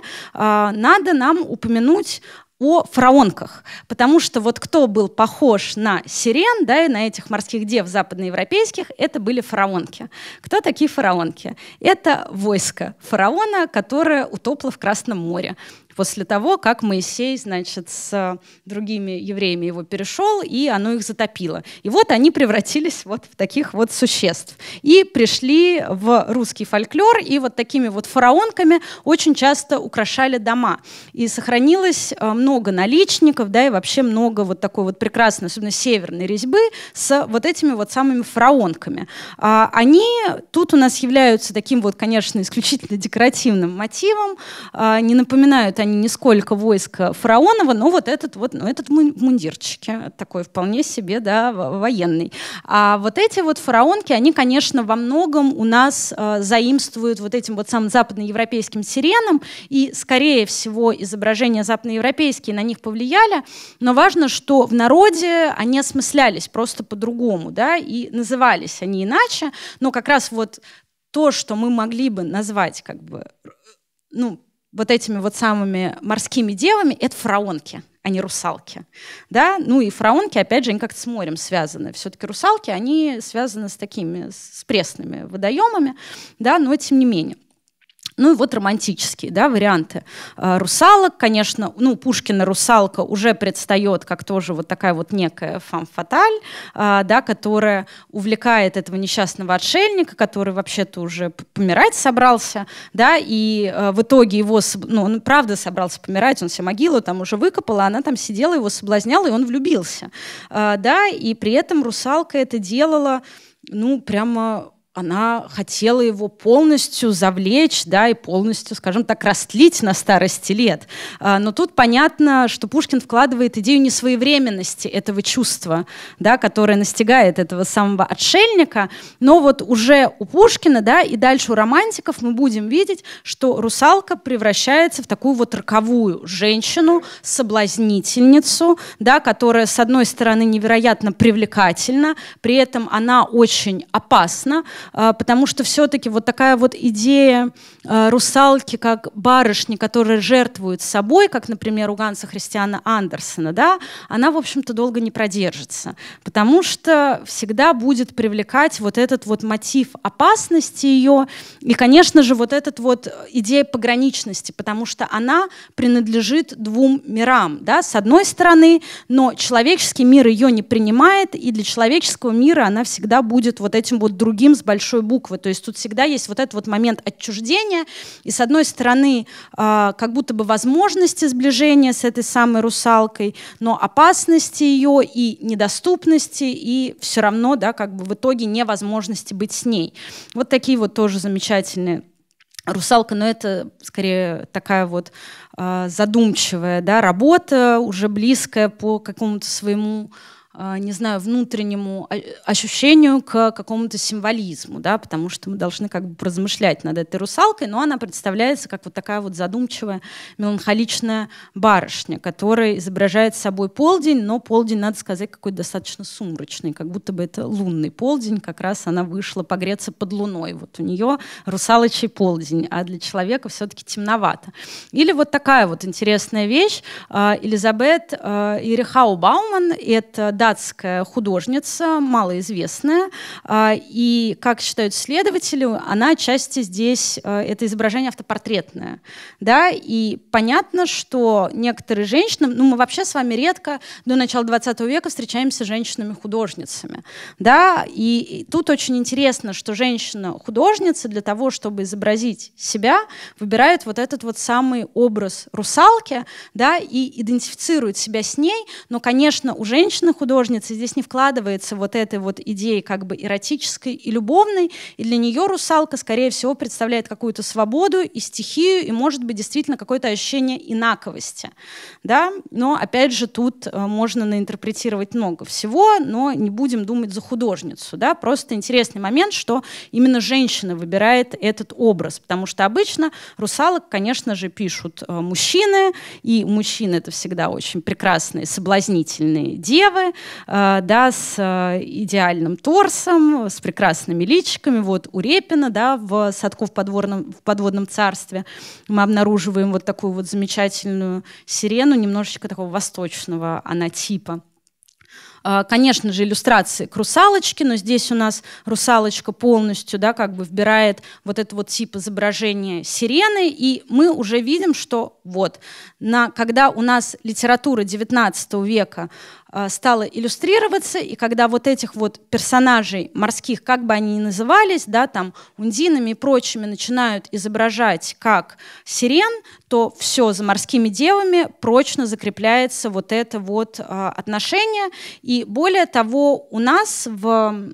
надо нам упомянуть о фараонках, потому что вот кто был похож на сирен, да, и на этих морских дев западноевропейских, это были фараонки. Кто такие фараонки? Это войско фараона, которое утопло в Красном море после того, как Моисей, значит, с э, другими евреями его перешел, и оно их затопило. И вот они превратились вот в таких вот существ. И пришли в русский фольклор, и вот такими вот фараонками очень часто украшали дома. И сохранилось э, много наличников, да, и вообще много вот такой вот прекрасной, особенно северной резьбы с вот этими вот самыми фараонками. А, они тут у нас являются таким вот, конечно, исключительно декоративным мотивом, а, не напоминают о они не сколько войск Фараонова, но вот этот вот, ну, этот мундирчики, такой вполне себе, да, военный. А вот эти вот фараонки, они, конечно, во многом у нас э, заимствуют вот этим вот самым западноевропейским сиренам, и, скорее всего, изображения западноевропейские на них повлияли, но важно, что в народе они осмыслялись просто по-другому, да, и назывались они иначе, но как раз вот то, что мы могли бы назвать как бы ну, вот этими вот самыми морскими девами, это фараонки, а не русалки. Да? Ну и фараонки, опять же, они как-то с морем связаны. Все-таки русалки, они связаны с такими, с пресными водоемами, да? но тем не менее. Ну и вот романтические да, варианты. А, Русалок, конечно, ну, Пушкина «Русалка» уже предстает как тоже вот такая вот некая фам-фаталь, да, которая увлекает этого несчастного отшельника, который вообще-то уже помирать собрался, да, и а, в итоге его, ну, он правда собрался помирать, он себе могилу там уже выкопал, а она там сидела, его соблазняла, и он влюбился, а, да, и при этом русалка это делала, ну, прямо она хотела его полностью завлечь, да, и полностью, скажем так, растлить на старости лет. А, но тут понятно, что Пушкин вкладывает идею несвоевременности этого чувства, да, которое настигает этого самого отшельника. Но вот уже у Пушкина, да, и дальше у романтиков мы будем видеть, что русалка превращается в такую вот роковую женщину, соблазнительницу, да, которая, с одной стороны, невероятно привлекательна, при этом она очень опасна, а, потому что все-таки вот такая вот идея а, русалки как барышни, которая жертвует собой, как, например, у Ганса Христиана Андерсона, да, она, в общем-то, долго не продержится, потому что всегда будет привлекать вот этот вот мотив опасности ее и, конечно же, вот этот вот идея пограничности, потому что она принадлежит двум мирам, да, с одной стороны, но человеческий мир ее не принимает, и для человеческого мира она всегда будет вот этим вот другим с большим большой буквы. То есть тут всегда есть вот этот вот момент отчуждения. И с одной стороны, э, как будто бы возможности сближения с этой самой русалкой, но опасности ее и недоступности, и все равно, да, как бы в итоге невозможности быть с ней. Вот такие вот тоже замечательные Русалка, но это скорее такая вот э, задумчивая да, работа, уже близкая по какому-то своему а, не знаю, внутреннему а, ощущению к какому-то символизму, да, потому что мы должны как бы размышлять над этой русалкой, но она представляется как вот такая вот задумчивая, меланхоличная барышня, которая изображает собой полдень, но полдень, надо сказать, какой-то достаточно сумрачный, как будто бы это лунный полдень, как раз она вышла погреться под луной, вот у нее русалочий полдень, а для человека все-таки темновато. Или вот такая вот интересная вещь, а, Элизабет Ирихау Бауман, это, да, датская художница, малоизвестная, а, и, как считают следователи, она отчасти здесь, э, это изображение автопортретное. Да? И понятно, что некоторые женщины, ну мы вообще с вами редко до начала 20 века встречаемся с женщинами-художницами. Да? И, тут очень интересно, что женщина-художница для того, чтобы изобразить себя, выбирает вот этот вот самый образ русалки да, и идентифицирует себя с ней, но, конечно, у женщины-художницы художницы здесь не вкладывается вот этой вот идеи как бы эротической и любовной, и для нее русалка, скорее всего, представляет какую-то свободу и стихию, и, может быть, действительно какое-то ощущение инаковости. Да? Но, опять же, тут э, можно наинтерпретировать много всего, но не будем думать за художницу. Да? Просто интересный момент, что именно женщина выбирает этот образ, потому что обычно русалок, конечно же, пишут э, мужчины, и мужчины — это всегда очень прекрасные, соблазнительные девы, Э, да, с э, идеальным торсом, с прекрасными личиками. Вот у Репина, да, в садко в подводном, в подводном царстве» мы обнаруживаем вот такую вот замечательную сирену, немножечко такого восточного анатипа. Э, конечно же, иллюстрации к русалочке, но здесь у нас русалочка полностью да, как бы вбирает вот этот вот тип изображения сирены, и мы уже видим, что вот. На, когда у нас литература XIX века э, стала иллюстрироваться, и когда вот этих вот персонажей морских, как бы они ни назывались, да, там, ундинами и прочими начинают изображать как сирен, то все за морскими девами прочно закрепляется вот это вот э, отношение. И более того, у нас в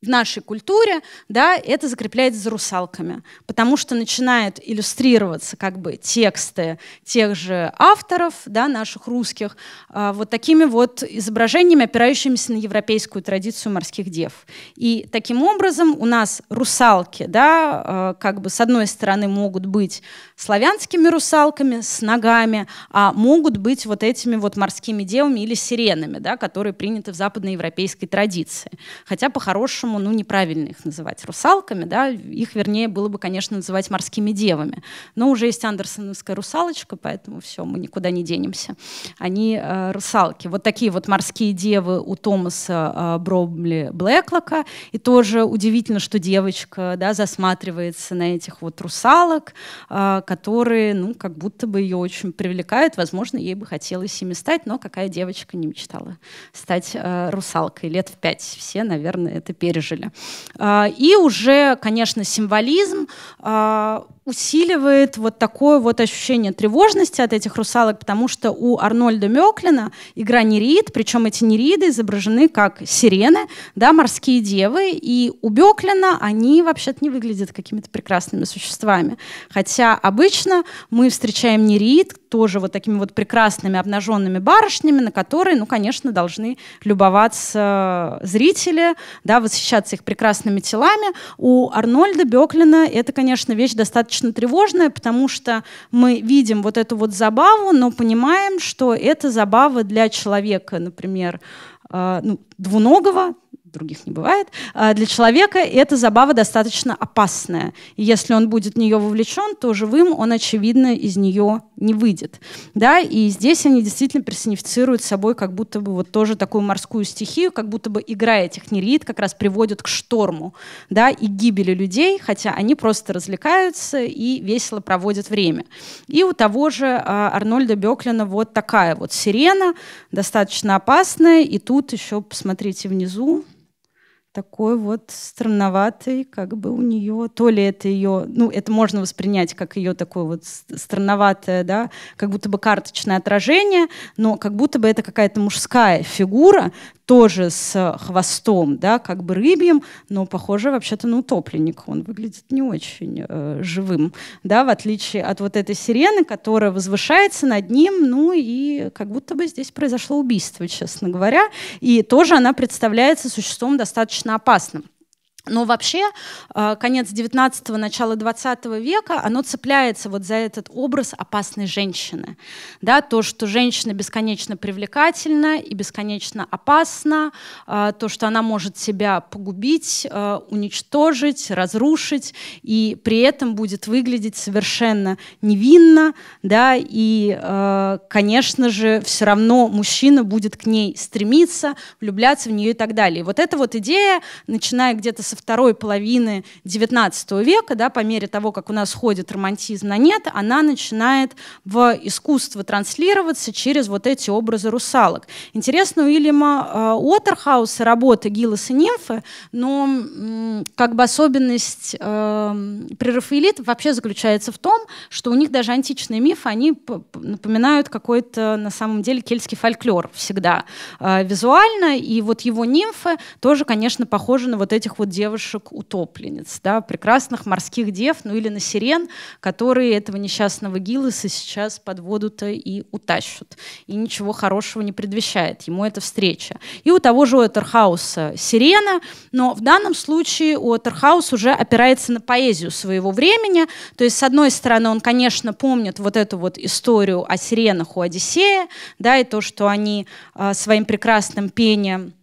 в нашей культуре, да, это закрепляется за русалками, потому что начинают иллюстрироваться как бы тексты тех же авторов, да, наших русских, а, вот такими вот изображениями, опирающимися на европейскую традицию морских дев. И таким образом у нас русалки, да, а, как бы с одной стороны могут быть славянскими русалками с ногами, а могут быть вот этими вот морскими девами или сиренами, да, которые приняты в западноевропейской традиции. Хотя по-хорошему по-нашему, ну, неправильно их называть русалками, да, их, вернее, было бы, конечно, называть морскими девами. Но уже есть андерсоновская русалочка, поэтому все, мы никуда не денемся. Они э, русалки. Вот такие вот морские девы у Томаса э, Бромли Блэклока. И тоже удивительно, что девочка, да, засматривается на этих вот русалок, э, которые, ну, как будто бы ее очень привлекают. Возможно, ей бы хотелось ими стать, но какая девочка не мечтала стать э, русалкой лет в пять? Все, наверное, это пережили пережили. А, и уже, конечно, символизм а, усиливает вот такое вот ощущение тревожности от этих русалок, потому что у Арнольда Мёклина игра нерид, причем эти нериды изображены как сирены, да, морские девы, и у Бёклина они вообще-то не выглядят какими-то прекрасными существами. Хотя обычно мы встречаем нерид тоже вот такими вот прекрасными обнаженными барышнями, на которые, ну, конечно, должны любоваться э, зрители, да, восхищаться восхищаться их прекрасными телами. У Арнольда Беклина это, конечно, вещь достаточно тревожная, потому что мы видим вот эту вот забаву, но понимаем, что это забава для человека, например, э, ну, двуногого, других не бывает, э, для человека эта забава достаточно опасная. И если он будет в нее вовлечен, то живым он, очевидно, из нее не выйдет. Да? И здесь они действительно персонифицируют собой как будто бы вот тоже такую морскую стихию, как будто бы игра этих нерит как раз приводит к шторму да? и гибели людей, хотя они просто развлекаются и весело проводят время. И у того же а, Арнольда Беклина вот такая вот сирена, достаточно опасная, и тут еще, посмотрите внизу, такой вот странноватый, как бы у нее, то ли это ее, ну, это можно воспринять как ее такое вот странноватое, да, как будто бы карточное отражение, но как будто бы это какая-то мужская фигура, тоже с хвостом, да, как бы рыбьим, но похоже вообще-то на утопленник. Он выглядит не очень э, живым, да, в отличие от вот этой сирены, которая возвышается над ним, ну и как будто бы здесь произошло убийство, честно говоря. И тоже она представляется существом достаточно опасным. Но вообще э, конец 19-го, начало 20 века, оно цепляется вот за этот образ опасной женщины. Да, то, что женщина бесконечно привлекательна и бесконечно опасна, э, то, что она может себя погубить, э, уничтожить, разрушить, и при этом будет выглядеть совершенно невинно, да, и, конечно же, все равно мужчина будет к ней стремиться, влюбляться в нее и так далее. И вот эта вот идея, начиная где-то со второй половины XIX века, да, по мере того, как у нас ходит романтизм на нет, она начинает в искусство транслироваться через вот эти образы русалок. Интересно, у Уильяма э, Уотерхауса работы «Гиллос и нимфы», но как бы особенность э, прерафаэлитов вообще заключается в том, что у них даже античные мифы, они напоминают какой-то на самом деле кельтский фольклор всегда э, визуально, и вот его нимфы тоже, конечно, похожи на вот этих вот девушек девушек-утопленниц, да, прекрасных морских дев, ну или на сирен, которые этого несчастного Гиллеса сейчас подводут и утащат. И ничего хорошего не предвещает ему эта встреча. И у того же Уэттерхауса «Сирена», но в данном случае Уэттерхаус уже опирается на поэзию своего времени, то есть, с одной стороны, он, конечно, помнит вот эту вот историю о сиренах у Одиссея, да, и то, что они э, своим прекрасным пением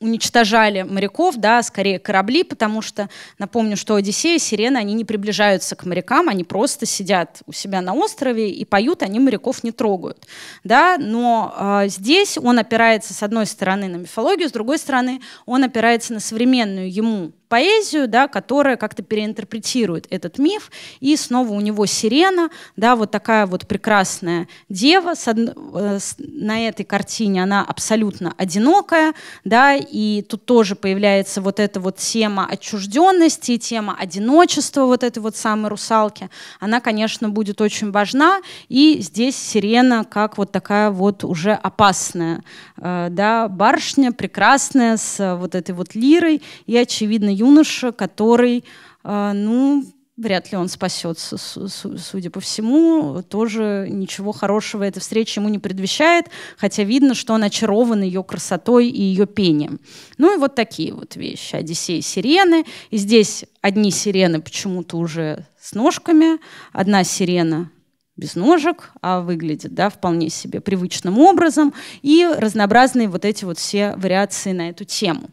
уничтожали моряков, да, скорее корабли, потому что, напомню, что Одиссея, Сирена, они не приближаются к морякам, они просто сидят у себя на острове и поют, они моряков не трогают, да, но э, здесь он опирается с одной стороны на мифологию, с другой стороны он опирается на современную ему поэзию, да, которая как-то переинтерпретирует этот миф. И снова у него сирена, да, вот такая вот прекрасная дева с, э, с, на этой картине, она абсолютно одинокая, да, и тут тоже появляется вот эта вот тема отчужденности, тема одиночества вот этой вот самой русалки. Она, конечно, будет очень важна, и здесь сирена как вот такая вот уже опасная, э, да, барышня прекрасная с вот этой вот лирой, и, очевидно, юноша, который, э, ну, вряд ли он спасется, судя по всему. Тоже ничего хорошего эта встреча ему не предвещает, хотя видно, что он очарован ее красотой и ее пением. Ну и вот такие вот вещи. Одиссей сирены. И здесь одни сирены почему-то уже с ножками, одна сирена без ножек, а выглядит да, вполне себе привычным образом, и разнообразные вот эти вот все вариации на эту тему.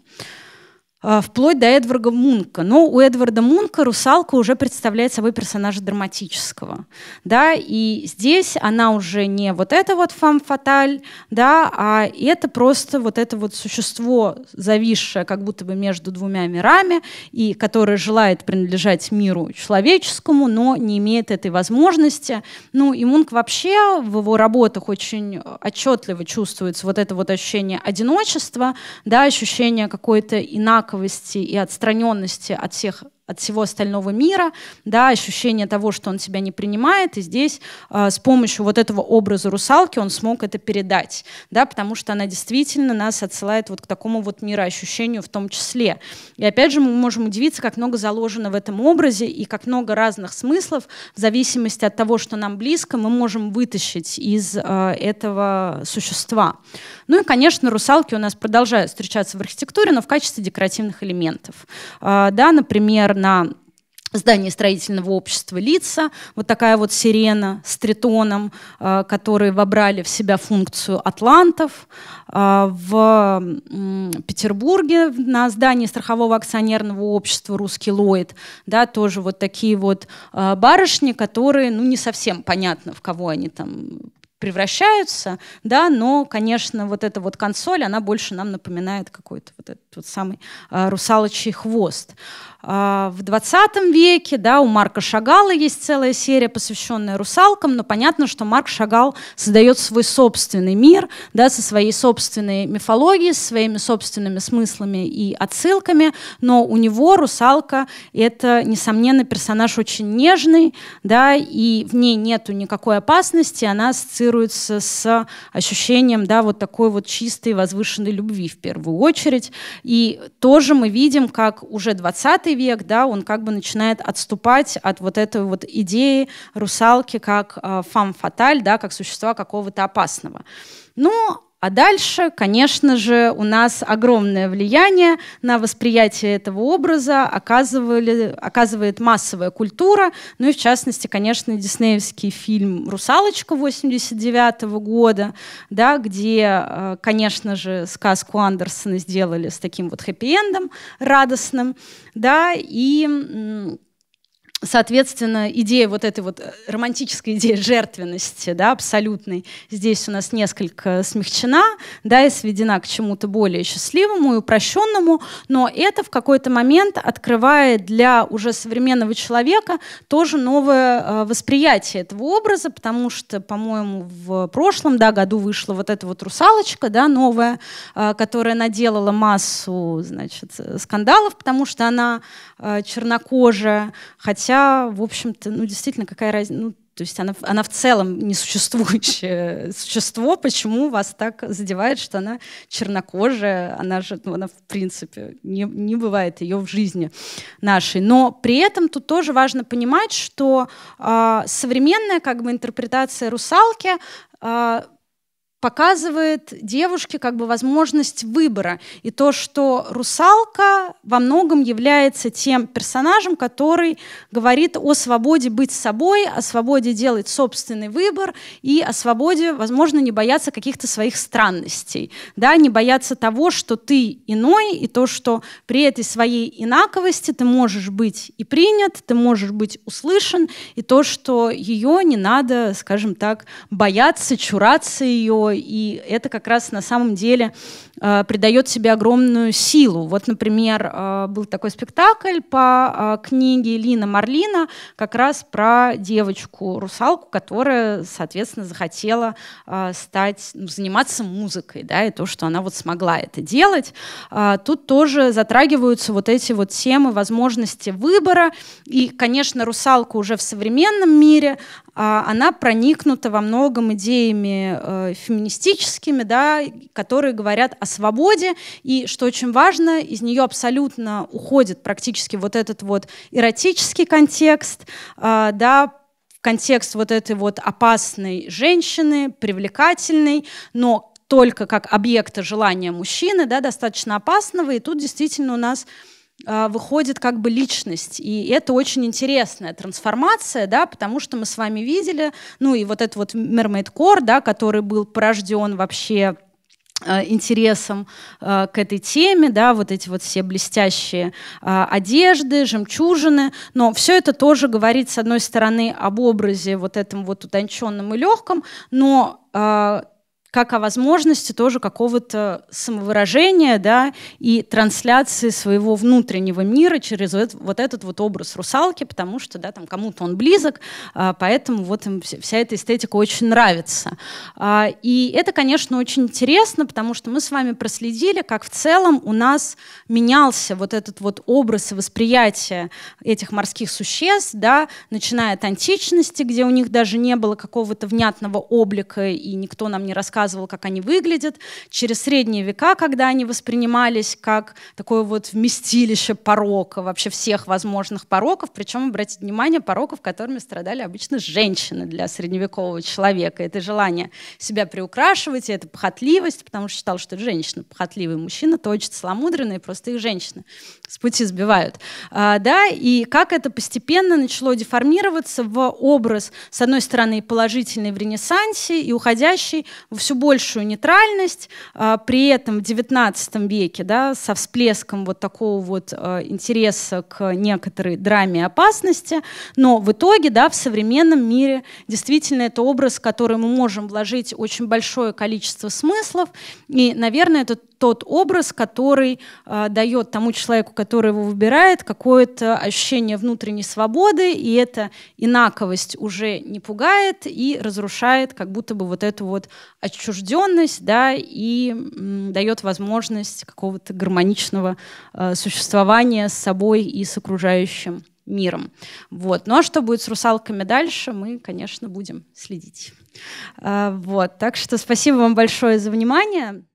Э, вплоть до Эдварда Мунка. Но у Эдварда Мунка русалка уже представляет собой персонажа драматического. Да? И здесь она уже не вот это вот фам фаталь, да, а это просто вот это вот существо, зависшее как будто бы между двумя мирами, и которое желает принадлежать миру человеческому, но не имеет этой возможности. Ну и Мунк вообще в его работах очень отчетливо чувствуется вот это вот ощущение одиночества, да, ощущение какой-то инак одинаковости и отстраненности от всех от всего остального мира, да, ощущение того, что он тебя не принимает, и здесь э, с помощью вот этого образа русалки он смог это передать, да, потому что она действительно нас отсылает вот к такому вот мироощущению в том числе. И опять же мы можем удивиться, как много заложено в этом образе и как много разных смыслов в зависимости от того, что нам близко, мы можем вытащить из э, этого существа. Ну и, конечно, русалки у нас продолжают встречаться в архитектуре, но в качестве декоративных элементов. А, да, например, на здании строительного общества лица, вот такая вот сирена с тритоном, а, которые вобрали в себя функцию атлантов. А, в Петербурге на здании страхового акционерного общества «Русский Ллойд» да, тоже вот такие вот барышни, которые, ну, не совсем понятно, в кого они там превращаются, да, но, конечно, вот эта вот консоль, она больше нам напоминает какой-то вот этот вот самый э, русалочий хвост. А, в 20 веке, да, у Марка Шагала есть целая серия, посвященная русалкам, но понятно, что Марк Шагал создает свой собственный мир, да, со своей собственной мифологией, со своими собственными смыслами и отсылками, но у него русалка — это, несомненно, персонаж очень нежный, да, и в ней нету никакой опасности, она ассоциируется с ощущением, да, вот такой вот чистой возвышенной любви в первую очередь, и тоже мы видим, как уже 20 век, да, он как бы начинает отступать от вот этой вот идеи русалки как фам фаталь, да, как существа какого-то опасного. Но ну, а дальше, конечно же, у нас огромное влияние на восприятие этого образа оказывали, оказывает массовая культура, ну и в частности, конечно, диснеевский фильм «Русалочка» 89 года, да, где, э, конечно же, сказку Андерсона сделали с таким вот хэппи-эндом радостным, да, и Соответственно, идея вот этой вот э, романтической идеи жертвенности, да, абсолютной, здесь у нас несколько смягчена, да, и сведена к чему-то более счастливому и упрощенному, но это в какой-то момент открывает для уже современного человека тоже новое э, восприятие этого образа, потому что, по-моему, в прошлом да, году вышла вот эта вот русалочка, да, новая, э, которая наделала массу, значит, скандалов, потому что она чернокожая, хотя Хотя, в общем-то, ну, действительно, какая разница... Ну, то есть она, она в целом несуществующее [LAUGHS] существо. Почему вас так задевает, что она чернокожая? Она же, ну, она в принципе, не, не бывает ее в жизни нашей. Но при этом тут тоже важно понимать, что э, современная как бы интерпретация русалки э, показывает девушке как бы возможность выбора. И то, что русалка во многом является тем персонажем, который говорит о свободе быть собой, о свободе делать собственный выбор и о свободе, возможно, не бояться каких-то своих странностей, да, не бояться того, что ты иной, и то, что при этой своей инаковости ты можешь быть и принят, ты можешь быть услышан, и то, что ее не надо, скажем так, бояться, чураться ее и это как раз на самом деле э, придает себе огромную силу. Вот, например, э, был такой спектакль по э, книге Лина Марлина как раз про девочку-русалку, которая, соответственно, захотела э, стать, ну, заниматься музыкой, да, и то, что она вот смогла это делать. Э, тут тоже затрагиваются вот эти вот темы возможности выбора, и, конечно, русалка уже в современном мире, э, она проникнута во многом идеями э, феминизма, феминистическими, да, которые говорят о свободе, и, что очень важно, из нее абсолютно уходит практически вот этот вот эротический контекст, а, да, контекст вот этой вот опасной женщины, привлекательной, но только как объекта желания мужчины, да, достаточно опасного, и тут действительно у нас а, выходит как бы личность. И это очень интересная трансформация, да, потому что мы с вами видели, ну и вот этот вот Mermaid Core, да, который был порожден вообще а, интересом а, к этой теме, да, вот эти вот все блестящие одежды, жемчужины, но все это тоже говорит, с одной стороны, об образе вот этом вот утонченном и легком, но как о возможности тоже какого-то самовыражения да, и трансляции своего внутреннего мира через вот этот вот образ русалки, потому что да, там кому-то он близок, а, поэтому вот им вся эта эстетика очень нравится. А, и это, конечно, очень интересно, потому что мы с вами проследили, как в целом у нас менялся вот этот вот образ и восприятие этих морских существ, да, начиная от античности, где у них даже не было какого-то внятного облика, и никто нам не рассказывал, рассказывал, как они выглядят, через средние века, когда они воспринимались как такое вот вместилище порока, вообще всех возможных пороков, причем, обратите внимание, пороков, которыми страдали обычно женщины для средневекового человека. Это желание себя приукрашивать, это похотливость, потому что считал, что это женщина похотливый, мужчина точит целомудренные, просто их женщины с пути сбивают. А, да, и как это постепенно начало деформироваться в образ, с одной стороны, положительный в Ренессансе и уходящий в все большую нейтральность, а, при этом в XIX веке да, со всплеском вот такого вот а, интереса к некоторой драме опасности, но в итоге да, в современном мире действительно это образ, который мы можем вложить очень большое количество смыслов, и, наверное, это тот образ, который э, дает тому человеку, который его выбирает, какое-то ощущение внутренней свободы, и эта инаковость уже не пугает и разрушает как будто бы вот эту вот отчужденность, да, и м, дает возможность какого-то гармоничного э, существования с собой и с окружающим миром. Вот. Ну а что будет с русалками дальше, мы, конечно, будем следить. Э, вот. Так что спасибо вам большое за внимание.